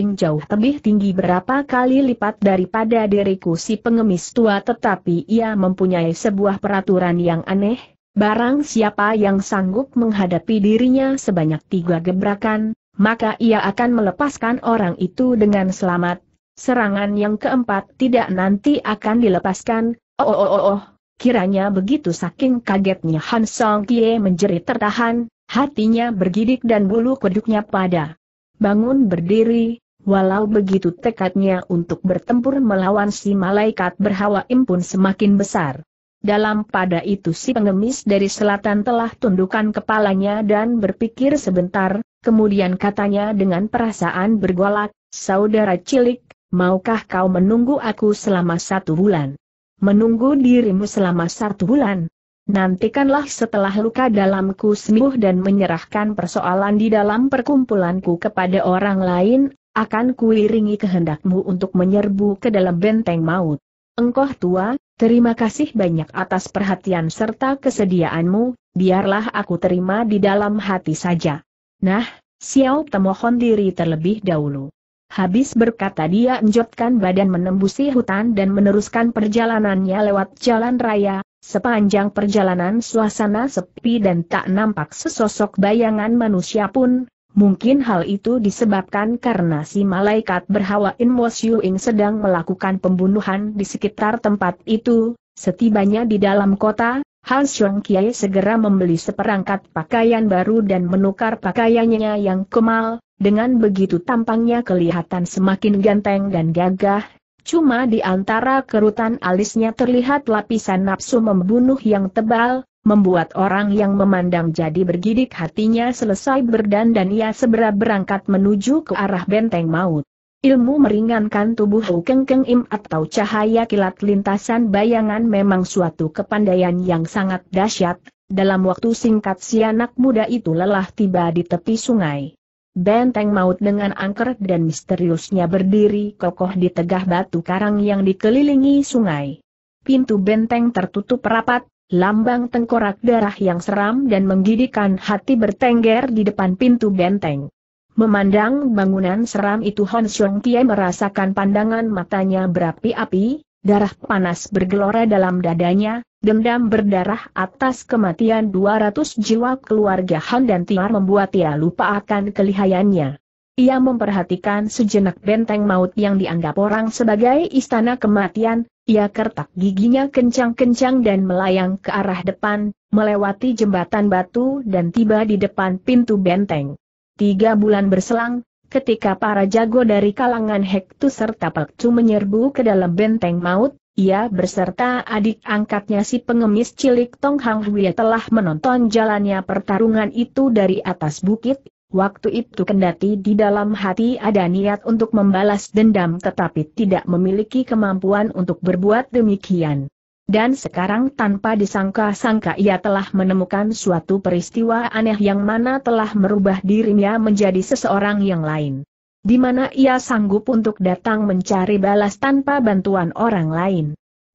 ing jauh lebih tinggi berapa kali lipat daripada diriku si pengemis tua tetapi ia mempunyai sebuah peraturan yang aneh, Barang siapa yang sanggup menghadapi dirinya sebanyak tiga gebrakan, maka ia akan melepaskan orang itu dengan selamat. Serangan yang keempat tidak nanti akan dilepaskan, oh oh oh oh, kiranya begitu saking kagetnya Han Song Kie menjerit tertahan, hatinya bergidik dan bulu kuduknya pada. Bangun berdiri, Walau begitu tekadnya untuk bertempur melawan si malaikat berhawa impun semakin besar. Dalam pada itu si pengemis dari selatan telah tundukkan kepalanya dan berpikir sebentar, kemudian katanya dengan perasaan bergolak, saudara cilik, maukah kau menunggu aku selama satu bulan? Menunggu dirimu selama satu bulan? Nantikanlah setelah luka dalamku sembuh dan menyerahkan persoalan di dalam perkumpulanku kepada orang lain, akan kuiringi kehendakmu untuk menyerbu ke dalam benteng maut. Engkau tua, Terima kasih banyak atas perhatian serta kesediaanmu, biarlah aku terima di dalam hati saja. Nah, Xiao temohon diri terlebih dahulu. Habis berkata dia enjotkan badan menembusi hutan dan meneruskan perjalanannya lewat jalan raya, sepanjang perjalanan suasana sepi dan tak nampak sesosok bayangan manusia pun, Mungkin hal itu disebabkan karena si malaikat berhawa Inmo Xiuing sedang melakukan pembunuhan di sekitar tempat itu, setibanya di dalam kota, Han Xiong Kiai segera membeli seperangkat pakaian baru dan menukar pakaiannya yang kemal, dengan begitu tampangnya kelihatan semakin ganteng dan gagah, cuma di antara kerutan alisnya terlihat lapisan nafsu membunuh yang tebal, membuat orang yang memandang jadi bergidik hatinya selesai berdandan ia segera berangkat menuju ke arah benteng maut. Ilmu meringankan tubuh Hu Im atau cahaya kilat lintasan bayangan memang suatu kepandaian yang sangat dahsyat. Dalam waktu singkat si anak muda itu lelah tiba di tepi sungai. Benteng maut dengan angker dan misteriusnya berdiri kokoh di tegah batu karang yang dikelilingi sungai. Pintu benteng tertutup rapat, Lambang tengkorak darah yang seram dan menggidikan hati bertengger di depan pintu benteng. Memandang bangunan seram itu Hon Xiong Tie merasakan pandangan matanya berapi-api, darah panas bergelora dalam dadanya, dendam berdarah atas kematian 200 jiwa keluarga Han dan Tiar membuat ia lupa akan kelihayannya. Ia memperhatikan sejenak benteng maut yang dianggap orang sebagai istana kematian, ia kertak giginya kencang-kencang dan melayang ke arah depan, melewati jembatan batu dan tiba di depan pintu benteng. Tiga bulan berselang, ketika para jago dari kalangan Hektu serta Pekcu menyerbu ke dalam benteng maut, ia berserta adik angkatnya si pengemis cilik Tong Hang Hui telah menonton jalannya pertarungan itu dari atas bukit, Waktu itu kendati di dalam hati ada niat untuk membalas dendam tetapi tidak memiliki kemampuan untuk berbuat demikian. Dan sekarang tanpa disangka-sangka ia telah menemukan suatu peristiwa aneh yang mana telah merubah dirinya menjadi seseorang yang lain. Di mana ia sanggup untuk datang mencari balas tanpa bantuan orang lain.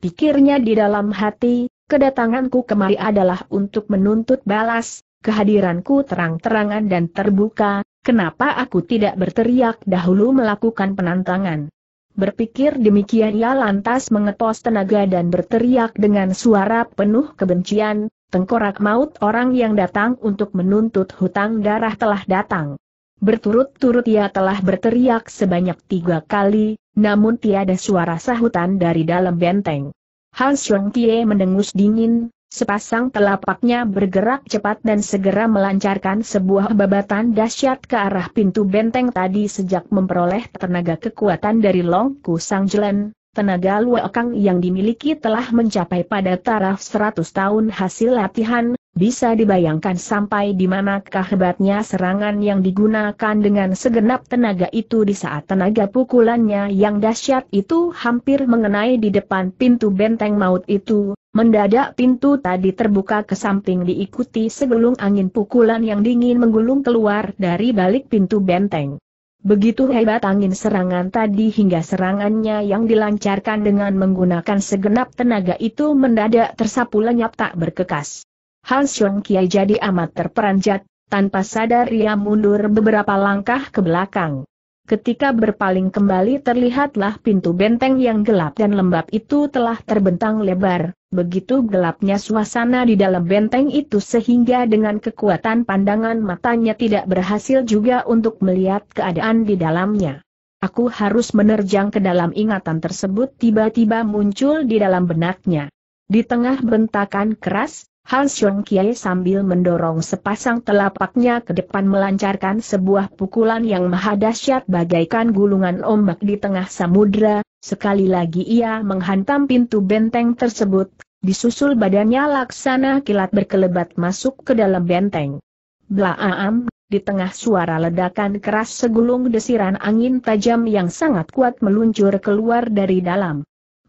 Pikirnya di dalam hati, kedatanganku kemari adalah untuk menuntut balas, kehadiranku terang-terangan dan terbuka, kenapa aku tidak berteriak dahulu melakukan penantangan? Berpikir demikian ia lantas mengepos tenaga dan berteriak dengan suara penuh kebencian, tengkorak maut orang yang datang untuk menuntut hutang darah telah datang. Berturut-turut ia telah berteriak sebanyak tiga kali, namun tiada suara sahutan dari dalam benteng. Hans Tie mendengus dingin, sepasang telapaknya bergerak cepat dan segera melancarkan sebuah babatan dahsyat ke arah pintu benteng tadi sejak memperoleh tenaga kekuatan dari Long Kusang Jelen. Tenaga luakang yang dimiliki telah mencapai pada taraf 100 tahun hasil latihan, bisa dibayangkan sampai di manakah hebatnya serangan yang digunakan dengan segenap tenaga itu di saat tenaga pukulannya yang dahsyat itu hampir mengenai di depan pintu benteng maut itu, Mendadak pintu tadi terbuka ke samping diikuti segelung angin pukulan yang dingin menggulung keluar dari balik pintu benteng. Begitu hebat angin serangan tadi hingga serangannya yang dilancarkan dengan menggunakan segenap tenaga itu mendadak tersapu lenyap tak berkekas. Hans Xiong Kiai jadi amat terperanjat, tanpa sadar ia mundur beberapa langkah ke belakang. Ketika berpaling kembali terlihatlah pintu benteng yang gelap dan lembab itu telah terbentang lebar, begitu gelapnya suasana di dalam benteng itu sehingga dengan kekuatan pandangan matanya tidak berhasil juga untuk melihat keadaan di dalamnya. Aku harus menerjang ke dalam ingatan tersebut tiba-tiba muncul di dalam benaknya. Di tengah bentakan keras, Han Xiong Kiai sambil mendorong sepasang telapaknya ke depan melancarkan sebuah pukulan yang mahadasyat bagaikan gulungan ombak di tengah samudra, sekali lagi ia menghantam pintu benteng tersebut, disusul badannya laksana kilat berkelebat masuk ke dalam benteng. Blaam, di tengah suara ledakan keras segulung desiran angin tajam yang sangat kuat meluncur keluar dari dalam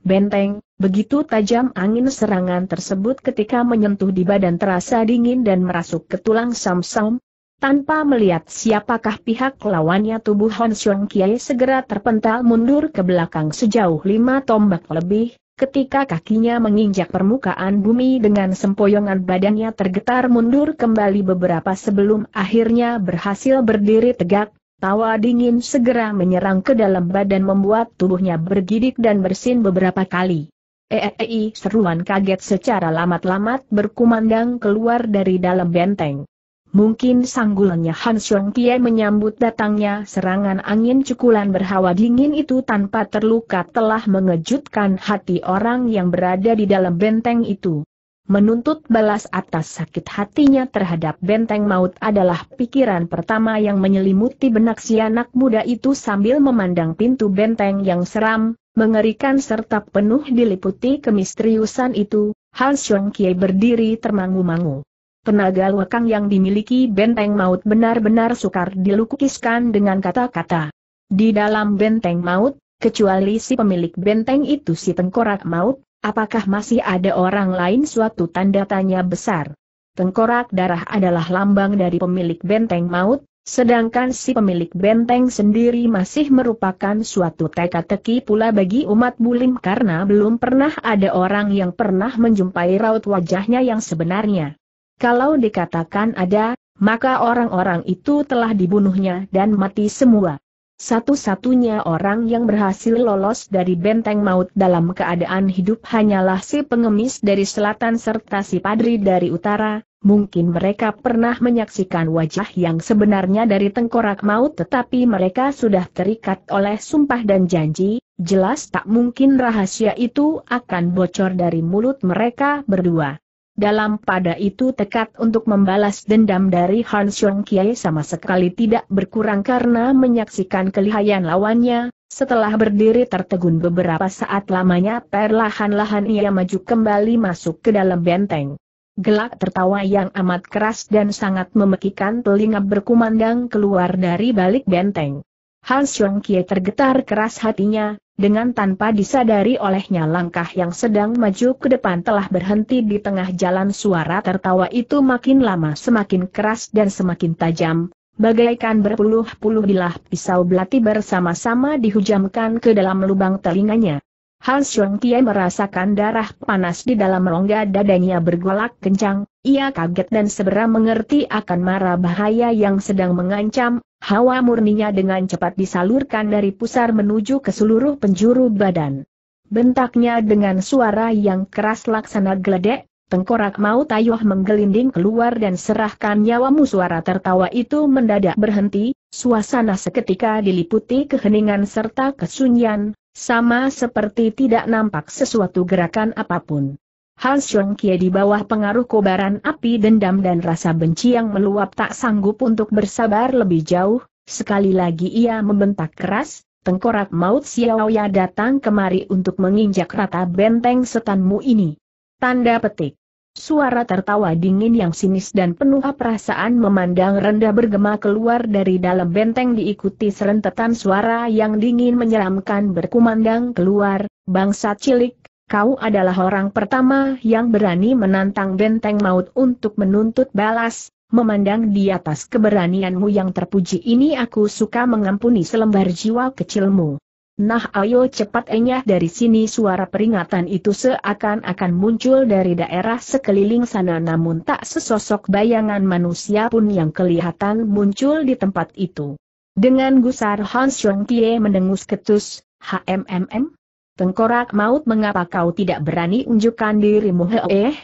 benteng, begitu tajam angin serangan tersebut ketika menyentuh di badan terasa dingin dan merasuk ke tulang sam-sam. Tanpa melihat siapakah pihak lawannya tubuh Hon Xiong Kiai segera terpental mundur ke belakang sejauh lima tombak lebih, ketika kakinya menginjak permukaan bumi dengan sempoyongan badannya tergetar mundur kembali beberapa sebelum akhirnya berhasil berdiri tegak, Tawa dingin segera menyerang ke dalam badan membuat tubuhnya bergidik dan bersin beberapa kali. Eei e, seruan kaget secara lamat-lamat berkumandang keluar dari dalam benteng. Mungkin sanggulannya Han Xiong Kie menyambut datangnya serangan angin cukulan berhawa dingin itu tanpa terluka telah mengejutkan hati orang yang berada di dalam benteng itu. Menuntut balas atas sakit hatinya terhadap benteng maut adalah pikiran pertama yang menyelimuti benak si anak muda itu sambil memandang pintu benteng yang seram, mengerikan serta penuh diliputi kemisteriusan itu, Hal Xiong Kie berdiri termangu-mangu. Tenaga lekang yang dimiliki benteng maut benar-benar sukar dilukiskan dengan kata-kata. Di dalam benteng maut, kecuali si pemilik benteng itu si tengkorak maut, Apakah masih ada orang lain suatu tanda tanya besar? Tengkorak darah adalah lambang dari pemilik benteng maut, sedangkan si pemilik benteng sendiri masih merupakan suatu teka-teki pula bagi umat bulim karena belum pernah ada orang yang pernah menjumpai raut wajahnya yang sebenarnya. Kalau dikatakan ada, maka orang-orang itu telah dibunuhnya dan mati semua. Satu-satunya orang yang berhasil lolos dari benteng maut dalam keadaan hidup hanyalah si pengemis dari selatan serta si padri dari utara, Mungkin mereka pernah menyaksikan wajah yang sebenarnya dari tengkorak maut tetapi mereka sudah terikat oleh sumpah dan janji, jelas tak mungkin rahasia itu akan bocor dari mulut mereka berdua. Dalam pada itu tekad untuk membalas dendam dari Han Xiong Kiai sama sekali tidak berkurang karena menyaksikan kelihayan lawannya, setelah berdiri tertegun beberapa saat lamanya perlahan-lahan ia maju kembali masuk ke dalam benteng. Gelak tertawa yang amat keras dan sangat memekikan telinga berkumandang keluar dari balik benteng. Han Xiong Kiai tergetar keras hatinya, dengan tanpa disadari olehnya langkah yang sedang maju ke depan telah berhenti di tengah jalan suara tertawa itu makin lama semakin keras dan semakin tajam, bagaikan berpuluh-puluh bilah pisau belati bersama-sama dihujamkan ke dalam lubang telinganya. Hans Xiong Tie merasakan darah panas di dalam rongga dadanya bergolak kencang, ia kaget dan segera mengerti akan mara bahaya yang sedang mengancam, hawa murninya dengan cepat disalurkan dari pusar menuju ke seluruh penjuru badan. Bentaknya dengan suara yang keras laksana geledek, tengkorak maut tayuh menggelinding keluar dan serahkan nyawamu suara tertawa itu mendadak berhenti, suasana seketika diliputi keheningan serta kesunyian, sama seperti tidak nampak sesuatu gerakan apapun. Hal Xiong Kie di bawah pengaruh kobaran api dendam dan rasa benci yang meluap tak sanggup untuk bersabar lebih jauh, sekali lagi ia membentak keras, tengkorak maut Xiaoya datang kemari untuk menginjak rata benteng setanmu ini. Tanda petik. Suara tertawa dingin yang sinis dan penuh perasaan memandang rendah bergema keluar dari dalam benteng diikuti serentetan suara yang dingin menyeramkan berkumandang keluar, bangsa cilik, kau adalah orang pertama yang berani menantang benteng maut untuk menuntut balas, memandang di atas keberanianmu yang terpuji ini aku suka mengampuni selembar jiwa kecilmu. Nah ayo cepat enyah dari sini suara peringatan itu seakan-akan muncul dari daerah sekeliling sana namun tak sesosok bayangan manusia pun yang kelihatan muncul di tempat itu. Dengan gusar Hans Qiye mendengus ketus, HMMM, Tengkorak maut mengapa kau tidak berani unjukkan dirimu eh, eh, eh?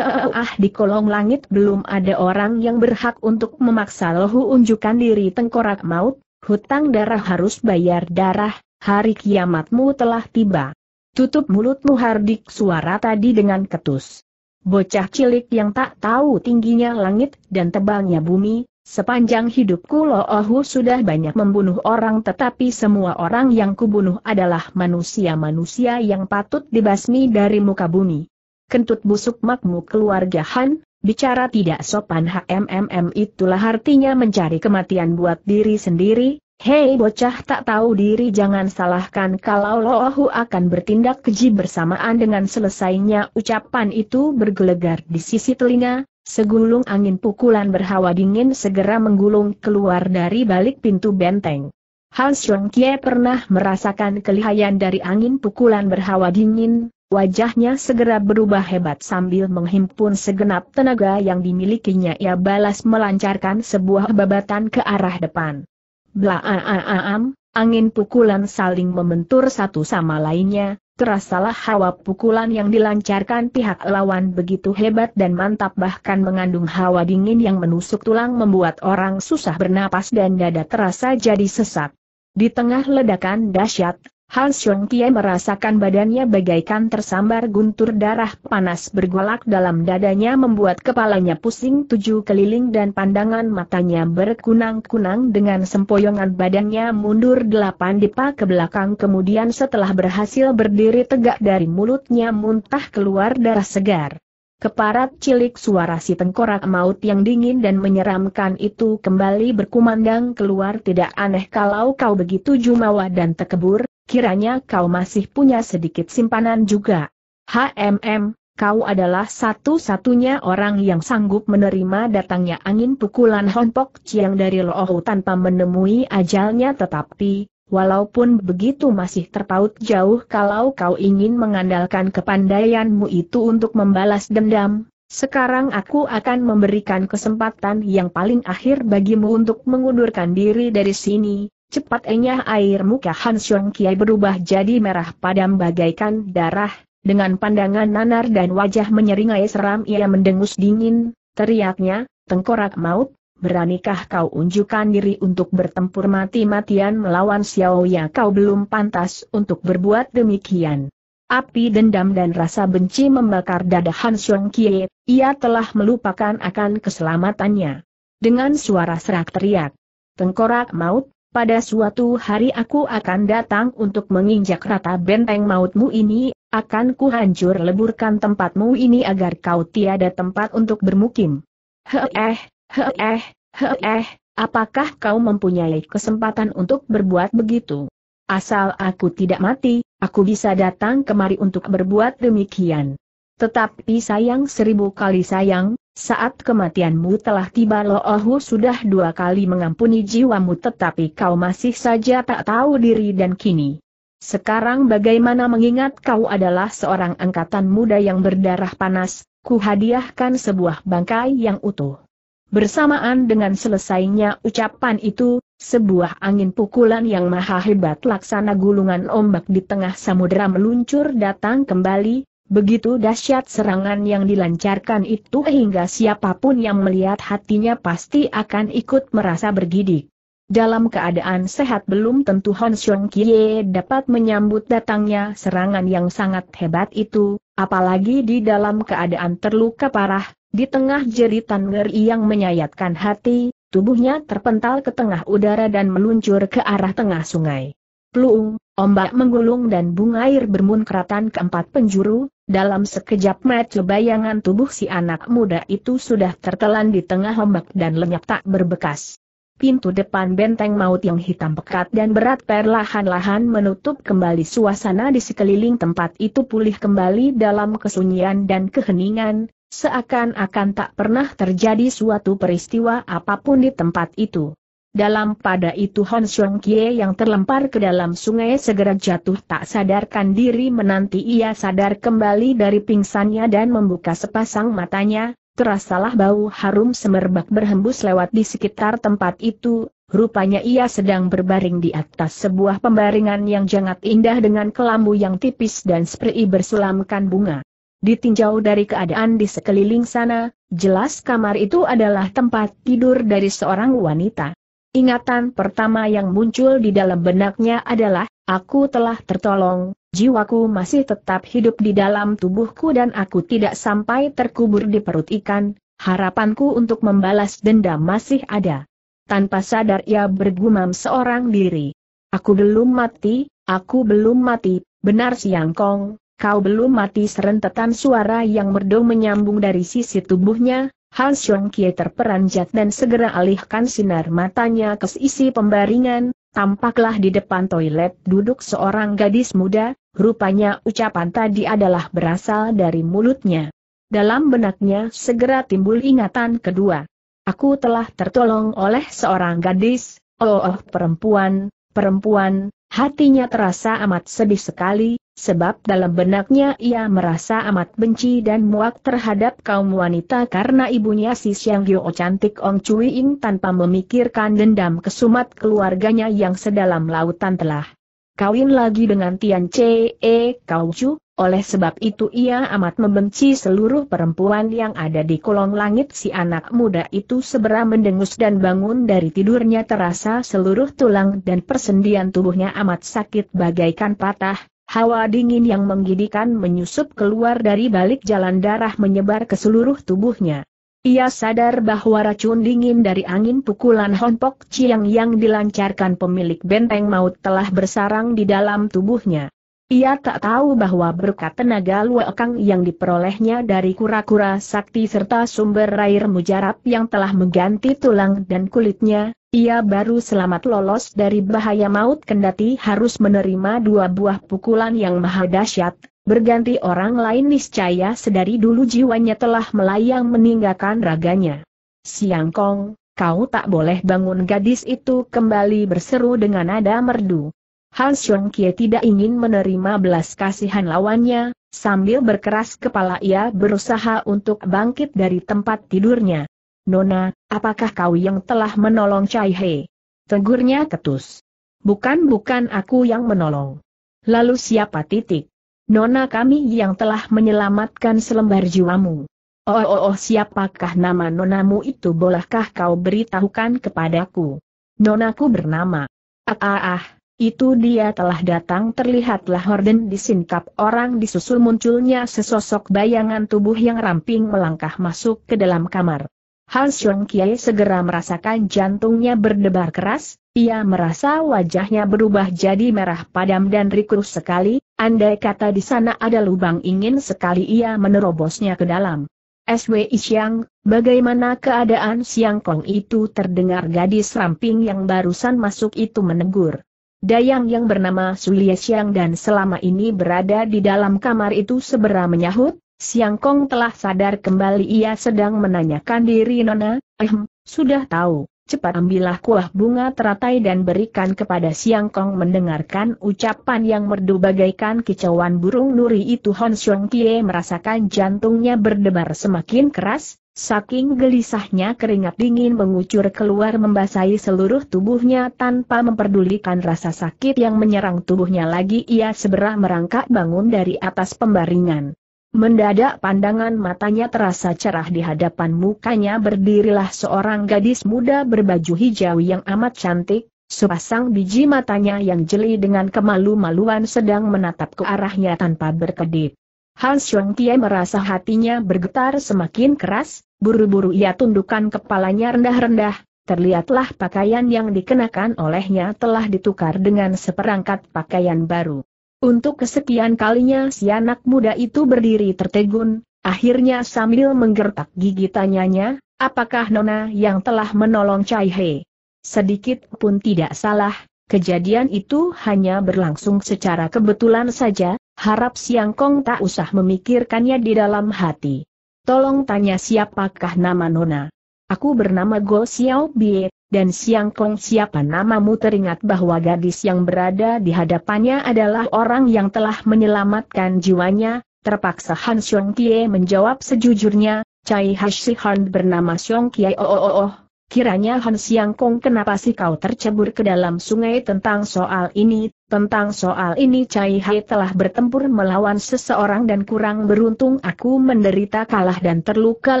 ah di kolong langit belum ada orang yang berhak untuk memaksa lohu unjukkan diri tengkorak maut, hutang darah harus bayar darah, hari kiamatmu telah tiba. Tutup mulutmu hardik suara tadi dengan ketus. Bocah cilik yang tak tahu tingginya langit dan tebalnya bumi, Sepanjang hidupku Lohu sudah banyak membunuh orang tetapi semua orang yang kubunuh adalah manusia-manusia yang patut dibasmi dari muka bumi. Kentut busuk makmu keluarga Han, bicara tidak sopan HMMM itulah artinya mencari kematian buat diri sendiri, hei bocah tak tahu diri jangan salahkan kalau Lohu akan bertindak keji bersamaan dengan selesainya ucapan itu bergelegar di sisi telinga, Segulung angin pukulan berhawa dingin segera menggulung keluar dari balik pintu benteng. Hans Xiong Kie pernah merasakan kelihayan dari angin pukulan berhawa dingin, wajahnya segera berubah hebat sambil menghimpun segenap tenaga yang dimilikinya ia balas melancarkan sebuah babatan ke arah depan. Blaaam, angin pukulan saling membentur satu sama lainnya, Terasalah hawa pukulan yang dilancarkan pihak lawan begitu hebat dan mantap bahkan mengandung hawa dingin yang menusuk tulang membuat orang susah bernapas dan dada terasa jadi sesak. Di tengah ledakan dahsyat, Han Xiong Kie merasakan badannya bagaikan tersambar guntur darah panas bergolak dalam dadanya membuat kepalanya pusing tujuh keliling dan pandangan matanya berkunang-kunang dengan sempoyongan badannya mundur delapan dipa ke belakang kemudian setelah berhasil berdiri tegak dari mulutnya muntah keluar darah segar. Keparat cilik suara si tengkorak maut yang dingin dan menyeramkan itu kembali berkumandang keluar tidak aneh kalau kau begitu jumawa dan tekebur, Kiranya kau masih punya sedikit simpanan juga. HMM, kau adalah satu-satunya orang yang sanggup menerima datangnya angin pukulan Honpok Chiang dari Lohu tanpa menemui ajalnya tetapi, walaupun begitu masih terpaut jauh kalau kau ingin mengandalkan kepandaianmu itu untuk membalas dendam, sekarang aku akan memberikan kesempatan yang paling akhir bagimu untuk mengundurkan diri dari sini, Cepat enyah air muka Han Xiong Kiai berubah jadi merah padam bagaikan darah, dengan pandangan nanar dan wajah menyeringai seram ia mendengus dingin, teriaknya, tengkorak maut, beranikah kau unjukkan diri untuk bertempur mati-matian melawan Xiao Ya kau belum pantas untuk berbuat demikian. Api dendam dan rasa benci membakar dada Han Xiong Kie, ia telah melupakan akan keselamatannya. Dengan suara serak teriak, tengkorak maut, pada suatu hari aku akan datang untuk menginjak rata benteng mautmu ini, akan kuhancur leburkan tempatmu ini agar kau tiada tempat untuk bermukim. Heeh, heeh, heeh, apakah kau mempunyai kesempatan untuk berbuat begitu? Asal aku tidak mati, aku bisa datang kemari untuk berbuat demikian. Tetapi sayang seribu kali sayang, saat kematianmu telah tiba Lo Lo'ohu sudah dua kali mengampuni jiwamu tetapi kau masih saja tak tahu diri dan kini. Sekarang bagaimana mengingat kau adalah seorang angkatan muda yang berdarah panas, ku hadiahkan sebuah bangkai yang utuh. Bersamaan dengan selesainya ucapan itu, sebuah angin pukulan yang maha hebat laksana gulungan ombak di tengah samudera meluncur datang kembali, Begitu dahsyat serangan yang dilancarkan itu hingga siapapun yang melihat hatinya pasti akan ikut merasa bergidik. Dalam keadaan sehat belum tentu Hon Xiong Kie dapat menyambut datangnya serangan yang sangat hebat itu, apalagi di dalam keadaan terluka parah, di tengah jeritan ngeri yang menyayatkan hati, tubuhnya terpental ke tengah udara dan meluncur ke arah tengah sungai pluung, ombak menggulung dan bunga air bermunkratan keempat penjuru, dalam sekejap mata bayangan tubuh si anak muda itu sudah tertelan di tengah ombak dan lenyap tak berbekas. Pintu depan benteng maut yang hitam pekat dan berat perlahan-lahan menutup kembali suasana di sekeliling tempat itu pulih kembali dalam kesunyian dan keheningan, seakan-akan tak pernah terjadi suatu peristiwa apapun di tempat itu. Dalam pada itu Hon Song Kie yang terlempar ke dalam sungai segera jatuh tak sadarkan diri menanti ia sadar kembali dari pingsannya dan membuka sepasang matanya, terasalah bau harum semerbak berhembus lewat di sekitar tempat itu, rupanya ia sedang berbaring di atas sebuah pembaringan yang sangat indah dengan kelambu yang tipis dan spray bersulamkan bunga. Ditinjau dari keadaan di sekeliling sana, jelas kamar itu adalah tempat tidur dari seorang wanita. Ingatan pertama yang muncul di dalam benaknya adalah, aku telah tertolong, jiwaku masih tetap hidup di dalam tubuhku dan aku tidak sampai terkubur di perut ikan, harapanku untuk membalas dendam masih ada. Tanpa sadar ia bergumam seorang diri. Aku belum mati, aku belum mati, benar siang kong, kau belum mati serentetan suara yang merdu menyambung dari sisi tubuhnya, Han Xiong Kie terperanjat dan segera alihkan sinar matanya ke sisi pembaringan, tampaklah di depan toilet duduk seorang gadis muda, rupanya ucapan tadi adalah berasal dari mulutnya. Dalam benaknya segera timbul ingatan kedua. Aku telah tertolong oleh seorang gadis, oh, oh perempuan, perempuan, hatinya terasa amat sedih sekali, sebab dalam benaknya ia merasa amat benci dan muak terhadap kaum wanita karena ibunya si Siang Gyo cantik Ong Cui Ing tanpa memikirkan dendam kesumat keluarganya yang sedalam lautan telah. Kawin lagi dengan Tian Che E Kau Chu, oleh sebab itu ia amat membenci seluruh perempuan yang ada di kolong langit si anak muda itu sebera mendengus dan bangun dari tidurnya terasa seluruh tulang dan persendian tubuhnya amat sakit bagaikan patah, hawa dingin yang menggidikan menyusup keluar dari balik jalan darah menyebar ke seluruh tubuhnya. Ia sadar bahwa racun dingin dari angin pukulan Honpok Chiang yang dilancarkan pemilik benteng maut telah bersarang di dalam tubuhnya. Ia tak tahu bahwa berkat tenaga luakang yang diperolehnya dari kura-kura sakti serta sumber air mujarab yang telah mengganti tulang dan kulitnya, ia baru selamat lolos dari bahaya maut kendati harus menerima dua buah pukulan yang maha dahsyat. Berganti orang lain niscaya sedari dulu jiwanya telah melayang meninggalkan raganya. Siang Kong, kau tak boleh bangun gadis itu kembali berseru dengan nada merdu. Han Xiong Kie tidak ingin menerima belas kasihan lawannya, sambil berkeras kepala ia berusaha untuk bangkit dari tempat tidurnya. Nona, apakah kau yang telah menolong Chai He? Tegurnya ketus. Bukan bukan aku yang menolong. Lalu siapa titik? Nona kami yang telah menyelamatkan selembar jiwamu. Oh oh oh siapakah nama nonamu itu bolehkah kau beritahukan kepadaku? Nonaku bernama. Ah ah ah, itu dia telah datang terlihatlah horden disingkap orang disusul munculnya sesosok bayangan tubuh yang ramping melangkah masuk ke dalam kamar. Hans Xiong Kiai segera merasakan jantungnya berdebar keras, ia merasa wajahnya berubah jadi merah padam dan rikus sekali, andai kata di sana ada lubang ingin sekali ia menerobosnya ke dalam. SW Xiang, bagaimana keadaan Siang Kong itu terdengar gadis ramping yang barusan masuk itu menegur. Dayang yang bernama Sulia Siang dan selama ini berada di dalam kamar itu segera menyahut, Siang Kong telah sadar kembali ia sedang menanyakan diri Nona, ehm, sudah tahu, cepat ambillah kuah bunga teratai dan berikan kepada Siang Kong mendengarkan ucapan yang merdu bagaikan kicauan burung nuri itu Hon Xiong Kie merasakan jantungnya berdebar semakin keras, Saking gelisahnya keringat dingin mengucur keluar membasahi seluruh tubuhnya tanpa memperdulikan rasa sakit yang menyerang tubuhnya lagi ia seberah merangkak bangun dari atas pembaringan. Mendadak pandangan matanya terasa cerah di hadapan mukanya berdirilah seorang gadis muda berbaju hijau yang amat cantik, sepasang biji matanya yang jeli dengan kemalu-maluan sedang menatap ke arahnya tanpa berkedip. Han Xiong Tie merasa hatinya bergetar semakin keras, buru-buru ia tundukkan kepalanya rendah-rendah, terlihatlah pakaian yang dikenakan olehnya telah ditukar dengan seperangkat pakaian baru. Untuk kesekian kalinya si anak muda itu berdiri tertegun, akhirnya sambil menggertak gigi tanyanya, apakah Nona yang telah menolong Chai He? Sedikit pun tidak salah, kejadian itu hanya berlangsung secara kebetulan saja, Harap Siang Kong tak usah memikirkannya di dalam hati. Tolong tanya siapakah nama Nona. Aku bernama Go Xiao Bie, dan Siang Kong siapa namamu teringat bahwa gadis yang berada di hadapannya adalah orang yang telah menyelamatkan jiwanya, terpaksa Han Xiong Kie menjawab sejujurnya, Cai Han bernama Xiong Kie oh oh, oh, oh. Kiranya Han Siang Kong kenapa sih kau tercebur ke dalam sungai tentang soal ini, tentang soal ini Cai Hai telah bertempur melawan seseorang dan kurang beruntung aku menderita kalah dan terluka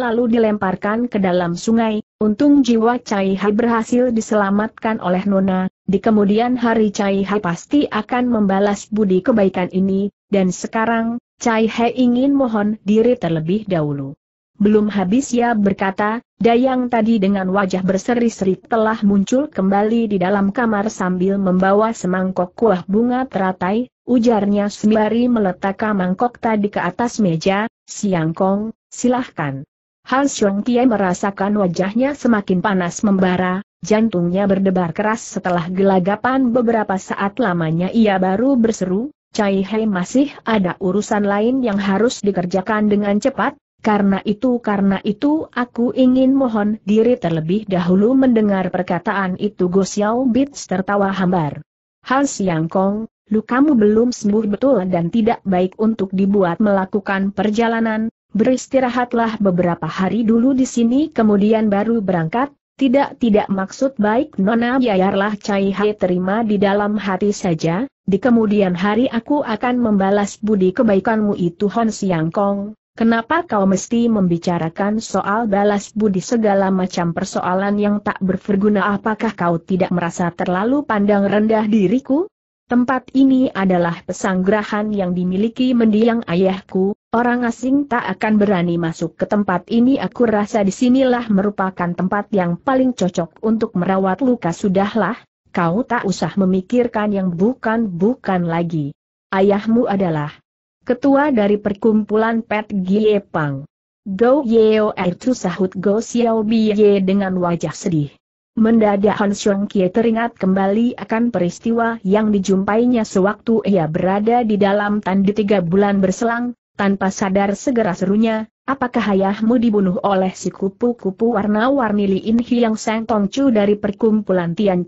lalu dilemparkan ke dalam sungai, untung jiwa Cai Hai berhasil diselamatkan oleh Nona, di kemudian hari Cai Hai pasti akan membalas budi kebaikan ini, dan sekarang, Cai Hai ingin mohon diri terlebih dahulu. Belum habis ia berkata, Dayang tadi dengan wajah berseri-seri telah muncul kembali di dalam kamar sambil membawa semangkok kuah bunga teratai, ujarnya sembari meletakkan mangkok tadi ke atas meja, Siang Kong, silahkan. Han Xiong Tie merasakan wajahnya semakin panas membara, jantungnya berdebar keras setelah gelagapan beberapa saat lamanya ia baru berseru, Cai Hei masih ada urusan lain yang harus dikerjakan dengan cepat, karena itu karena itu aku ingin mohon diri terlebih dahulu mendengar perkataan itu Go Xiao Bits tertawa hambar. Hal Siang Kong, lukamu belum sembuh betul dan tidak baik untuk dibuat melakukan perjalanan, beristirahatlah beberapa hari dulu di sini kemudian baru berangkat, tidak-tidak maksud baik Nona biarlah Cai Hai terima di dalam hati saja, di kemudian hari aku akan membalas budi kebaikanmu itu Hon Siang Kong, Kenapa kau mesti membicarakan soal balas budi segala macam persoalan yang tak berguna? Apakah kau tidak merasa terlalu pandang rendah diriku? Tempat ini adalah pesanggrahan yang dimiliki mendiang ayahku, orang asing tak akan berani masuk ke tempat ini. Aku rasa disinilah merupakan tempat yang paling cocok untuk merawat luka. Sudahlah, kau tak usah memikirkan yang bukan-bukan lagi. Ayahmu adalah ketua dari perkumpulan Pet Gie Pang. Go Yeo Ercu sahut Go Xiao bie dengan wajah sedih. Mendadak Han Xiong Kie teringat kembali akan peristiwa yang dijumpainya sewaktu ia berada di dalam tanda tiga bulan berselang, tanpa sadar segera serunya, apakah ayahmu dibunuh oleh si kupu-kupu warna-warni Li In Hiang Tong Chu dari perkumpulan Tian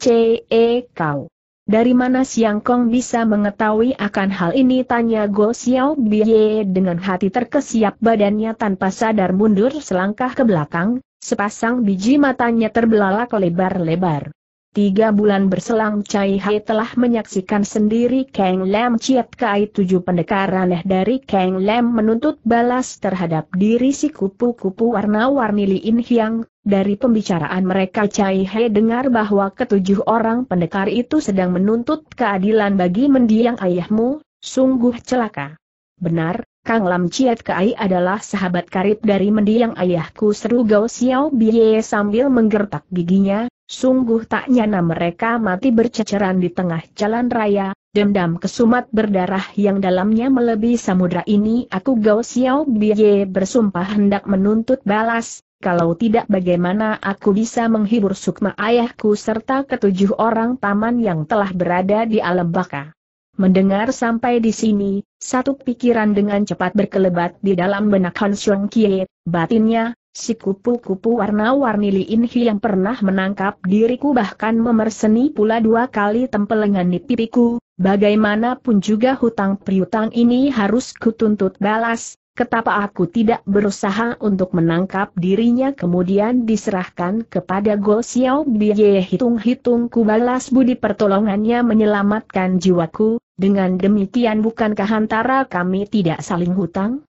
e Kau? Dari mana Siang Kong bisa mengetahui akan hal ini tanya Go Xiao Biye dengan hati terkesiap badannya tanpa sadar mundur selangkah ke belakang, sepasang biji matanya terbelalak lebar-lebar. Tiga bulan berselang Cai Hai telah menyaksikan sendiri Kang Lam Chiat Kai tujuh pendekar aneh dari Kang Lam menuntut balas terhadap diri si kupu-kupu warna-warni Li In Hiang. Dari pembicaraan mereka Cai Hai dengar bahwa ketujuh orang pendekar itu sedang menuntut keadilan bagi mendiang ayahmu, sungguh celaka. Benar, Kang Lam Chiat Kai adalah sahabat karib dari mendiang ayahku seru Gao Xiao Bie sambil menggertak giginya, Sungguh tak nyana mereka mati berceceran di tengah jalan raya, dendam kesumat berdarah yang dalamnya melebihi samudra ini aku Gao Xiao Biye bersumpah hendak menuntut balas, kalau tidak bagaimana aku bisa menghibur sukma ayahku serta ketujuh orang taman yang telah berada di alam baka. Mendengar sampai di sini, satu pikiran dengan cepat berkelebat di dalam benak Han Xiong Kie, batinnya, Si kupu-kupu warna-warni Li Inhi yang pernah menangkap diriku bahkan memerseni pula dua kali tempelengan di pipiku, bagaimanapun juga hutang priutang ini harus kutuntut balas, ketapa aku tidak berusaha untuk menangkap dirinya kemudian diserahkan kepada Go Xiao Biye hitung-hitung ku balas budi pertolongannya menyelamatkan jiwaku, dengan demikian bukankah antara kami tidak saling hutang?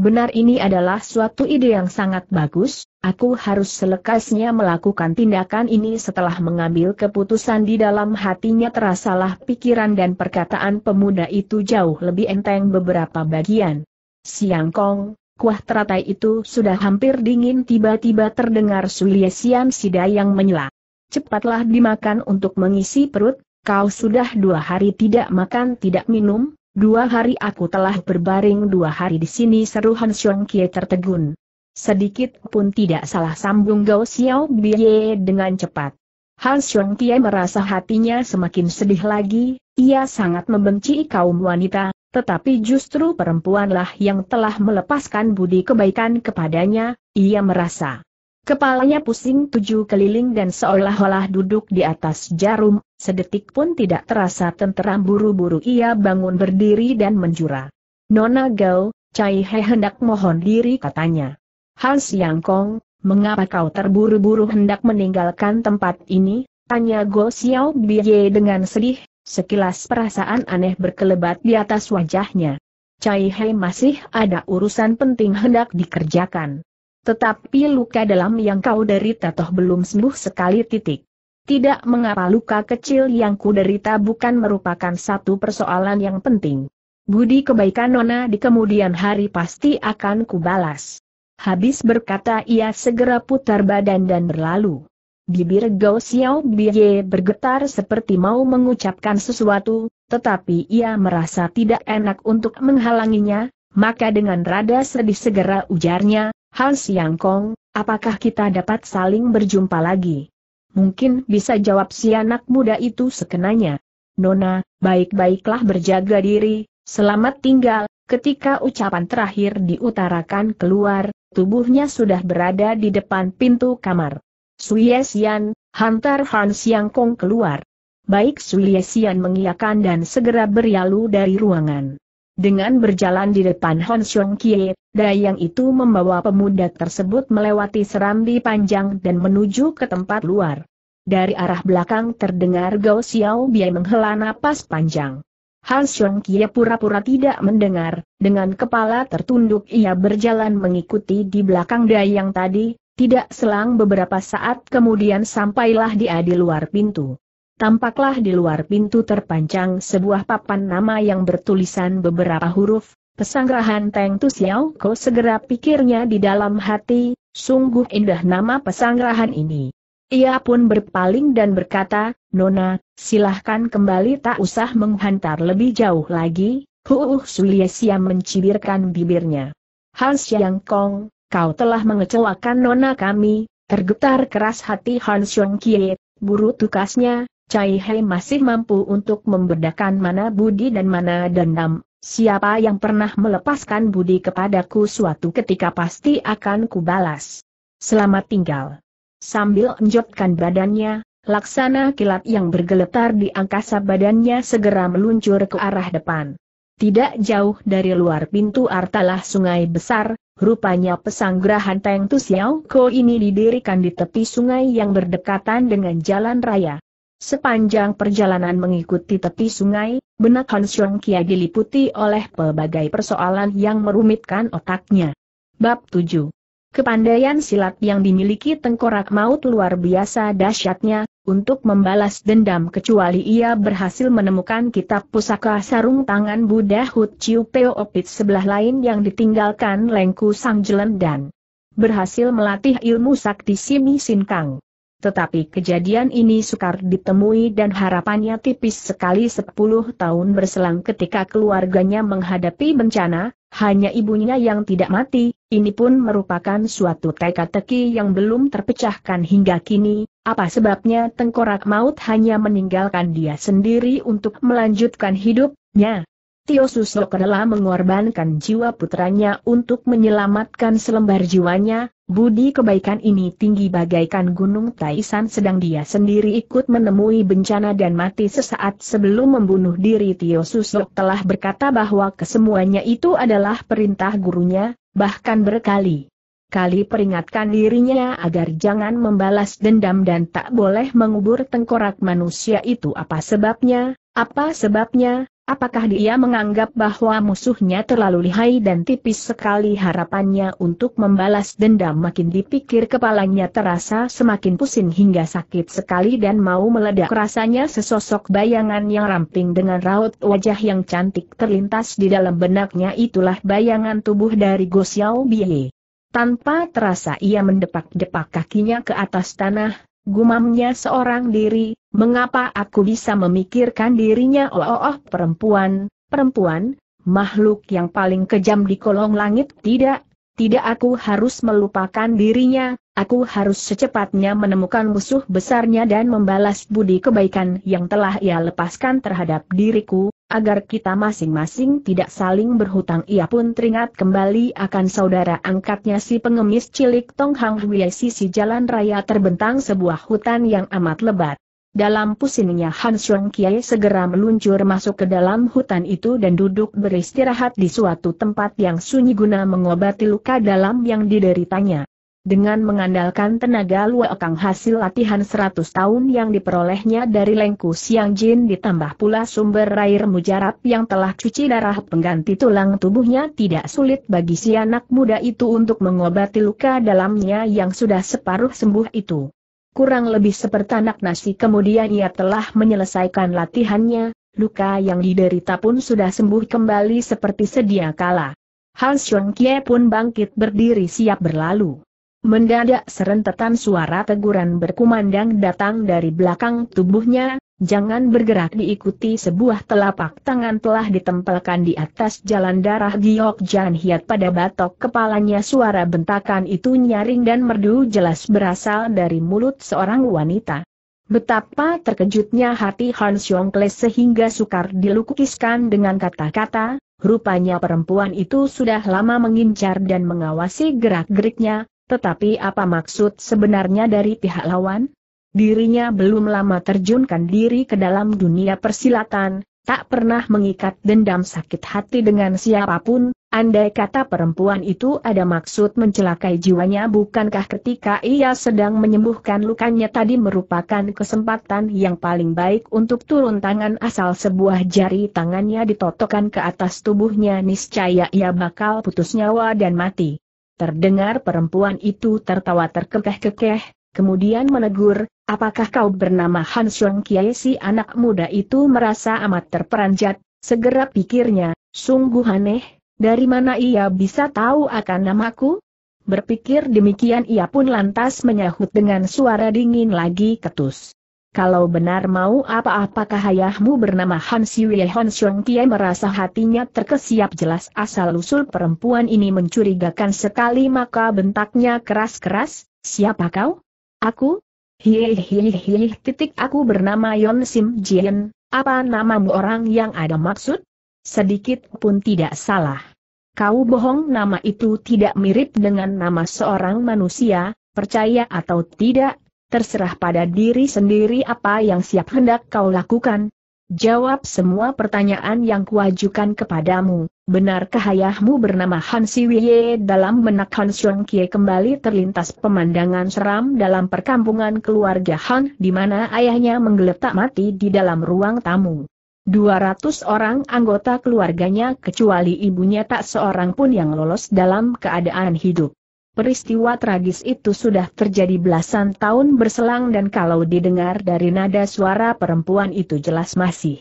Benar ini adalah suatu ide yang sangat bagus, aku harus selekasnya melakukan tindakan ini setelah mengambil keputusan di dalam hatinya terasalah pikiran dan perkataan pemuda itu jauh lebih enteng beberapa bagian. Siang Kong, kuah teratai itu sudah hampir dingin tiba-tiba terdengar Sulie Siam Sida yang menyela. Cepatlah dimakan untuk mengisi perut, kau sudah dua hari tidak makan tidak minum, Dua hari aku telah berbaring dua hari di sini seru Han Xiong Kie tertegun. Sedikit pun tidak salah sambung Gao Xiao Bie dengan cepat. Han Xiong Kie merasa hatinya semakin sedih lagi, ia sangat membenci kaum wanita, tetapi justru perempuanlah yang telah melepaskan budi kebaikan kepadanya, ia merasa Kepalanya pusing tujuh keliling dan seolah-olah duduk di atas jarum, sedetik pun tidak terasa tenteram buru-buru ia bangun berdiri dan menjura. Nona Gao, Cai He hendak mohon diri katanya. Hans Yang Kong, mengapa kau terburu-buru hendak meninggalkan tempat ini? Tanya Go Xiao Bie dengan sedih, sekilas perasaan aneh berkelebat di atas wajahnya. Cai He masih ada urusan penting hendak dikerjakan. Tetapi luka dalam yang kau derita toh belum sembuh sekali titik. Tidak mengapa luka kecil yang kuderita bukan merupakan satu persoalan yang penting. Budi kebaikan Nona di kemudian hari pasti akan kubalas. Habis berkata ia segera putar badan dan berlalu. Bibir Gao Xiao Bie bergetar seperti mau mengucapkan sesuatu, tetapi ia merasa tidak enak untuk menghalanginya, maka dengan rada sedih segera ujarnya, Han Siang Kong, apakah kita dapat saling berjumpa lagi? Mungkin bisa jawab si anak muda itu sekenanya. Nona, baik-baiklah berjaga diri, selamat tinggal, ketika ucapan terakhir diutarakan keluar, tubuhnya sudah berada di depan pintu kamar. Suyesian, hantar Han Siang Kong keluar. Baik Suyesian mengiakan dan segera berlalu dari ruangan. Dengan berjalan di depan Hon Xiong Kie, Dayang itu membawa pemuda tersebut melewati serambi panjang dan menuju ke tempat luar. Dari arah belakang terdengar Gao Xiao Biai menghela napas panjang. Hon Xiong Kie pura-pura tidak mendengar, dengan kepala tertunduk ia berjalan mengikuti di belakang Dayang tadi, tidak selang beberapa saat kemudian sampailah dia di luar pintu tampaklah di luar pintu terpanjang sebuah papan nama yang bertulisan beberapa huruf, pesanggrahan Teng Tu Xiao Ko segera pikirnya di dalam hati, sungguh indah nama pesanggrahan ini. Ia pun berpaling dan berkata, Nona, silahkan kembali tak usah menghantar lebih jauh lagi, Huuh Suliesia mencibirkan bibirnya. Han Yang Kong, kau telah mengecewakan nona kami, tergetar keras hati Han Xiong Kie, buru tukasnya, Cai Hei masih mampu untuk membedakan mana budi dan mana dendam. Siapa yang pernah melepaskan budi kepadaku suatu ketika pasti akan kubalas. Selamat tinggal. Sambil enjotkan badannya, laksana kilat yang bergeletar di angkasa badannya segera meluncur ke arah depan. Tidak jauh dari luar pintu artalah sungai besar, Rupanya pesanggrahan Teng Tu Xiao Ko ini didirikan di tepi sungai yang berdekatan dengan jalan raya. Sepanjang perjalanan mengikuti tepi sungai, benak Han Xiong Kia diliputi oleh pelbagai persoalan yang merumitkan otaknya. Bab 7 Kepandaian silat yang dimiliki tengkorak maut luar biasa dahsyatnya, untuk membalas dendam kecuali ia berhasil menemukan kitab pusaka sarung tangan Buddha Hut Chiu Peo Opit sebelah lain yang ditinggalkan Lengku Sang Jelen dan berhasil melatih ilmu sakti Simi Sin Kang. Tetapi kejadian ini sukar ditemui dan harapannya tipis sekali 10 tahun berselang ketika keluarganya menghadapi bencana, hanya ibunya yang tidak mati, ini pun merupakan suatu teka-teki yang belum terpecahkan hingga kini, apa sebabnya tengkorak maut hanya meninggalkan dia sendiri untuk melanjutkan hidupnya, Tio Susok rela mengorbankan jiwa putranya untuk menyelamatkan selembar jiwanya, budi kebaikan ini tinggi bagaikan gunung Taisan sedang dia sendiri ikut menemui bencana dan mati sesaat sebelum membunuh diri Tio Susok telah berkata bahwa kesemuanya itu adalah perintah gurunya, bahkan berkali kali peringatkan dirinya agar jangan membalas dendam dan tak boleh mengubur tengkorak manusia itu apa sebabnya, apa sebabnya, Apakah dia menganggap bahwa musuhnya terlalu lihai dan tipis sekali harapannya untuk membalas dendam makin dipikir kepalanya terasa semakin pusing hingga sakit sekali dan mau meledak rasanya sesosok bayangan yang ramping dengan raut wajah yang cantik terlintas di dalam benaknya itulah bayangan tubuh dari Gosiao Biye. Tanpa terasa ia mendepak-depak kakinya ke atas tanah, Gumamnya seorang diri, mengapa aku bisa memikirkan dirinya oh, oh, oh, perempuan, perempuan, makhluk yang paling kejam di kolong langit tidak, tidak aku harus melupakan dirinya, aku harus secepatnya menemukan musuh besarnya dan membalas budi kebaikan yang telah ia lepaskan terhadap diriku, agar kita masing-masing tidak saling berhutang. Ia pun teringat kembali akan saudara angkatnya si pengemis cilik Tong Hang Hui sisi jalan raya terbentang sebuah hutan yang amat lebat. Dalam pusingnya Han Xiong Kiai segera meluncur masuk ke dalam hutan itu dan duduk beristirahat di suatu tempat yang sunyi guna mengobati luka dalam yang dideritanya. Dengan mengandalkan tenaga luo luekang hasil latihan 100 tahun yang diperolehnya dari Lengku Siang Jin ditambah pula sumber air mujarab yang telah cuci darah pengganti tulang tubuhnya tidak sulit bagi si anak muda itu untuk mengobati luka dalamnya yang sudah separuh sembuh itu. Kurang lebih seperti anak nasi kemudian ia telah menyelesaikan latihannya, luka yang diderita pun sudah sembuh kembali seperti sedia kala. Hans kie pun bangkit berdiri siap berlalu. Mendadak serentetan suara teguran berkumandang datang dari belakang tubuhnya, jangan bergerak diikuti sebuah telapak tangan telah ditempelkan di atas jalan darah Giok Jan Hiat pada batok kepalanya suara bentakan itu nyaring dan merdu jelas berasal dari mulut seorang wanita. Betapa terkejutnya hati Han Xiong sehingga sukar dilukiskan dengan kata-kata, Rupanya perempuan itu sudah lama mengincar dan mengawasi gerak-geriknya, tetapi apa maksud sebenarnya dari pihak lawan? Dirinya belum lama terjunkan diri ke dalam dunia persilatan, tak pernah mengikat dendam sakit hati dengan siapapun, andai kata perempuan itu ada maksud mencelakai jiwanya bukankah ketika ia sedang menyembuhkan lukanya tadi merupakan kesempatan yang paling baik untuk turun tangan asal sebuah jari tangannya ditotokkan ke atas tubuhnya niscaya ia bakal putus nyawa dan mati. Terdengar perempuan itu tertawa terkekeh-kekeh, kemudian menegur, apakah kau bernama Han Sung Kiai si anak muda itu merasa amat terperanjat, segera pikirnya, sungguh aneh, dari mana ia bisa tahu akan namaku? Berpikir demikian ia pun lantas menyahut dengan suara dingin lagi ketus. Kalau benar mau apa-apakah ayahmu bernama Han Siwe Hon Xiong Tie merasa hatinya terkesiap jelas asal-usul perempuan ini mencurigakan sekali maka bentaknya keras-keras, siapa kau? Aku? hil titik aku bernama Yon Sim Jien, apa namamu orang yang ada maksud? Sedikit pun tidak salah. Kau bohong nama itu tidak mirip dengan nama seorang manusia, percaya atau tidak, terserah pada diri sendiri apa yang siap hendak kau lakukan. Jawab semua pertanyaan yang kuajukan kepadamu. Benarkah ayahmu bernama Han Siwiye dalam menekan Han Xiong Kie kembali terlintas pemandangan seram dalam perkampungan keluarga Han di mana ayahnya menggeletak mati di dalam ruang tamu. 200 orang anggota keluarganya kecuali ibunya tak seorang pun yang lolos dalam keadaan hidup. Peristiwa tragis itu sudah terjadi belasan tahun berselang dan kalau didengar dari nada suara perempuan itu jelas masih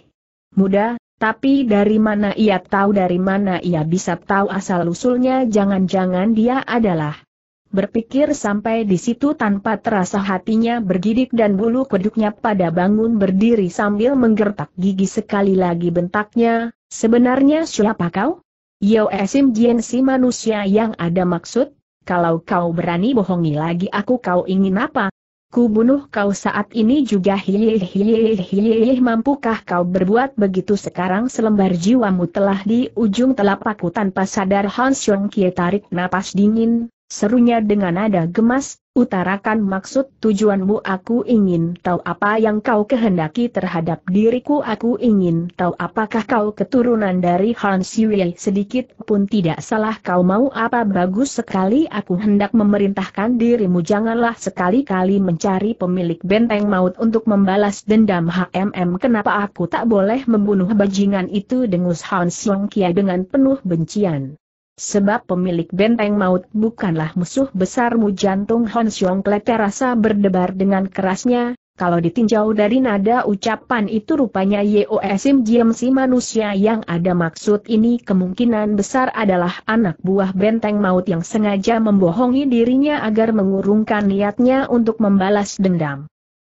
muda, tapi dari mana ia tahu dari mana ia bisa tahu asal-usulnya jangan-jangan dia adalah. Berpikir sampai di situ tanpa terasa hatinya bergidik dan bulu kuduknya pada bangun berdiri sambil menggertak gigi sekali lagi bentaknya, sebenarnya siapa kau? Yo Esim jensi manusia yang ada maksud? kalau kau berani bohongi lagi aku kau ingin apa? Ku bunuh kau saat ini juga Mampukah kau berbuat begitu sekarang? Selembar di ujung tarik napas dingin, serunya dengan nada gemas. Utarakan maksud tujuanmu aku ingin tahu apa yang kau kehendaki terhadap diriku aku ingin tahu apakah kau keturunan dari Han Siwei sedikit pun tidak salah kau mau apa bagus sekali aku hendak memerintahkan dirimu janganlah sekali-kali mencari pemilik benteng maut untuk membalas dendam HMM kenapa aku tak boleh membunuh bajingan itu dengus Han Siong Kia dengan penuh bencian. Sebab pemilik benteng maut bukanlah musuh besarmu jantung Hon Xiong terasa berdebar dengan kerasnya, kalau ditinjau dari nada ucapan itu rupanya Yeosim Jiem si manusia yang ada maksud ini kemungkinan besar adalah anak buah benteng maut yang sengaja membohongi dirinya agar mengurungkan niatnya untuk membalas dendam.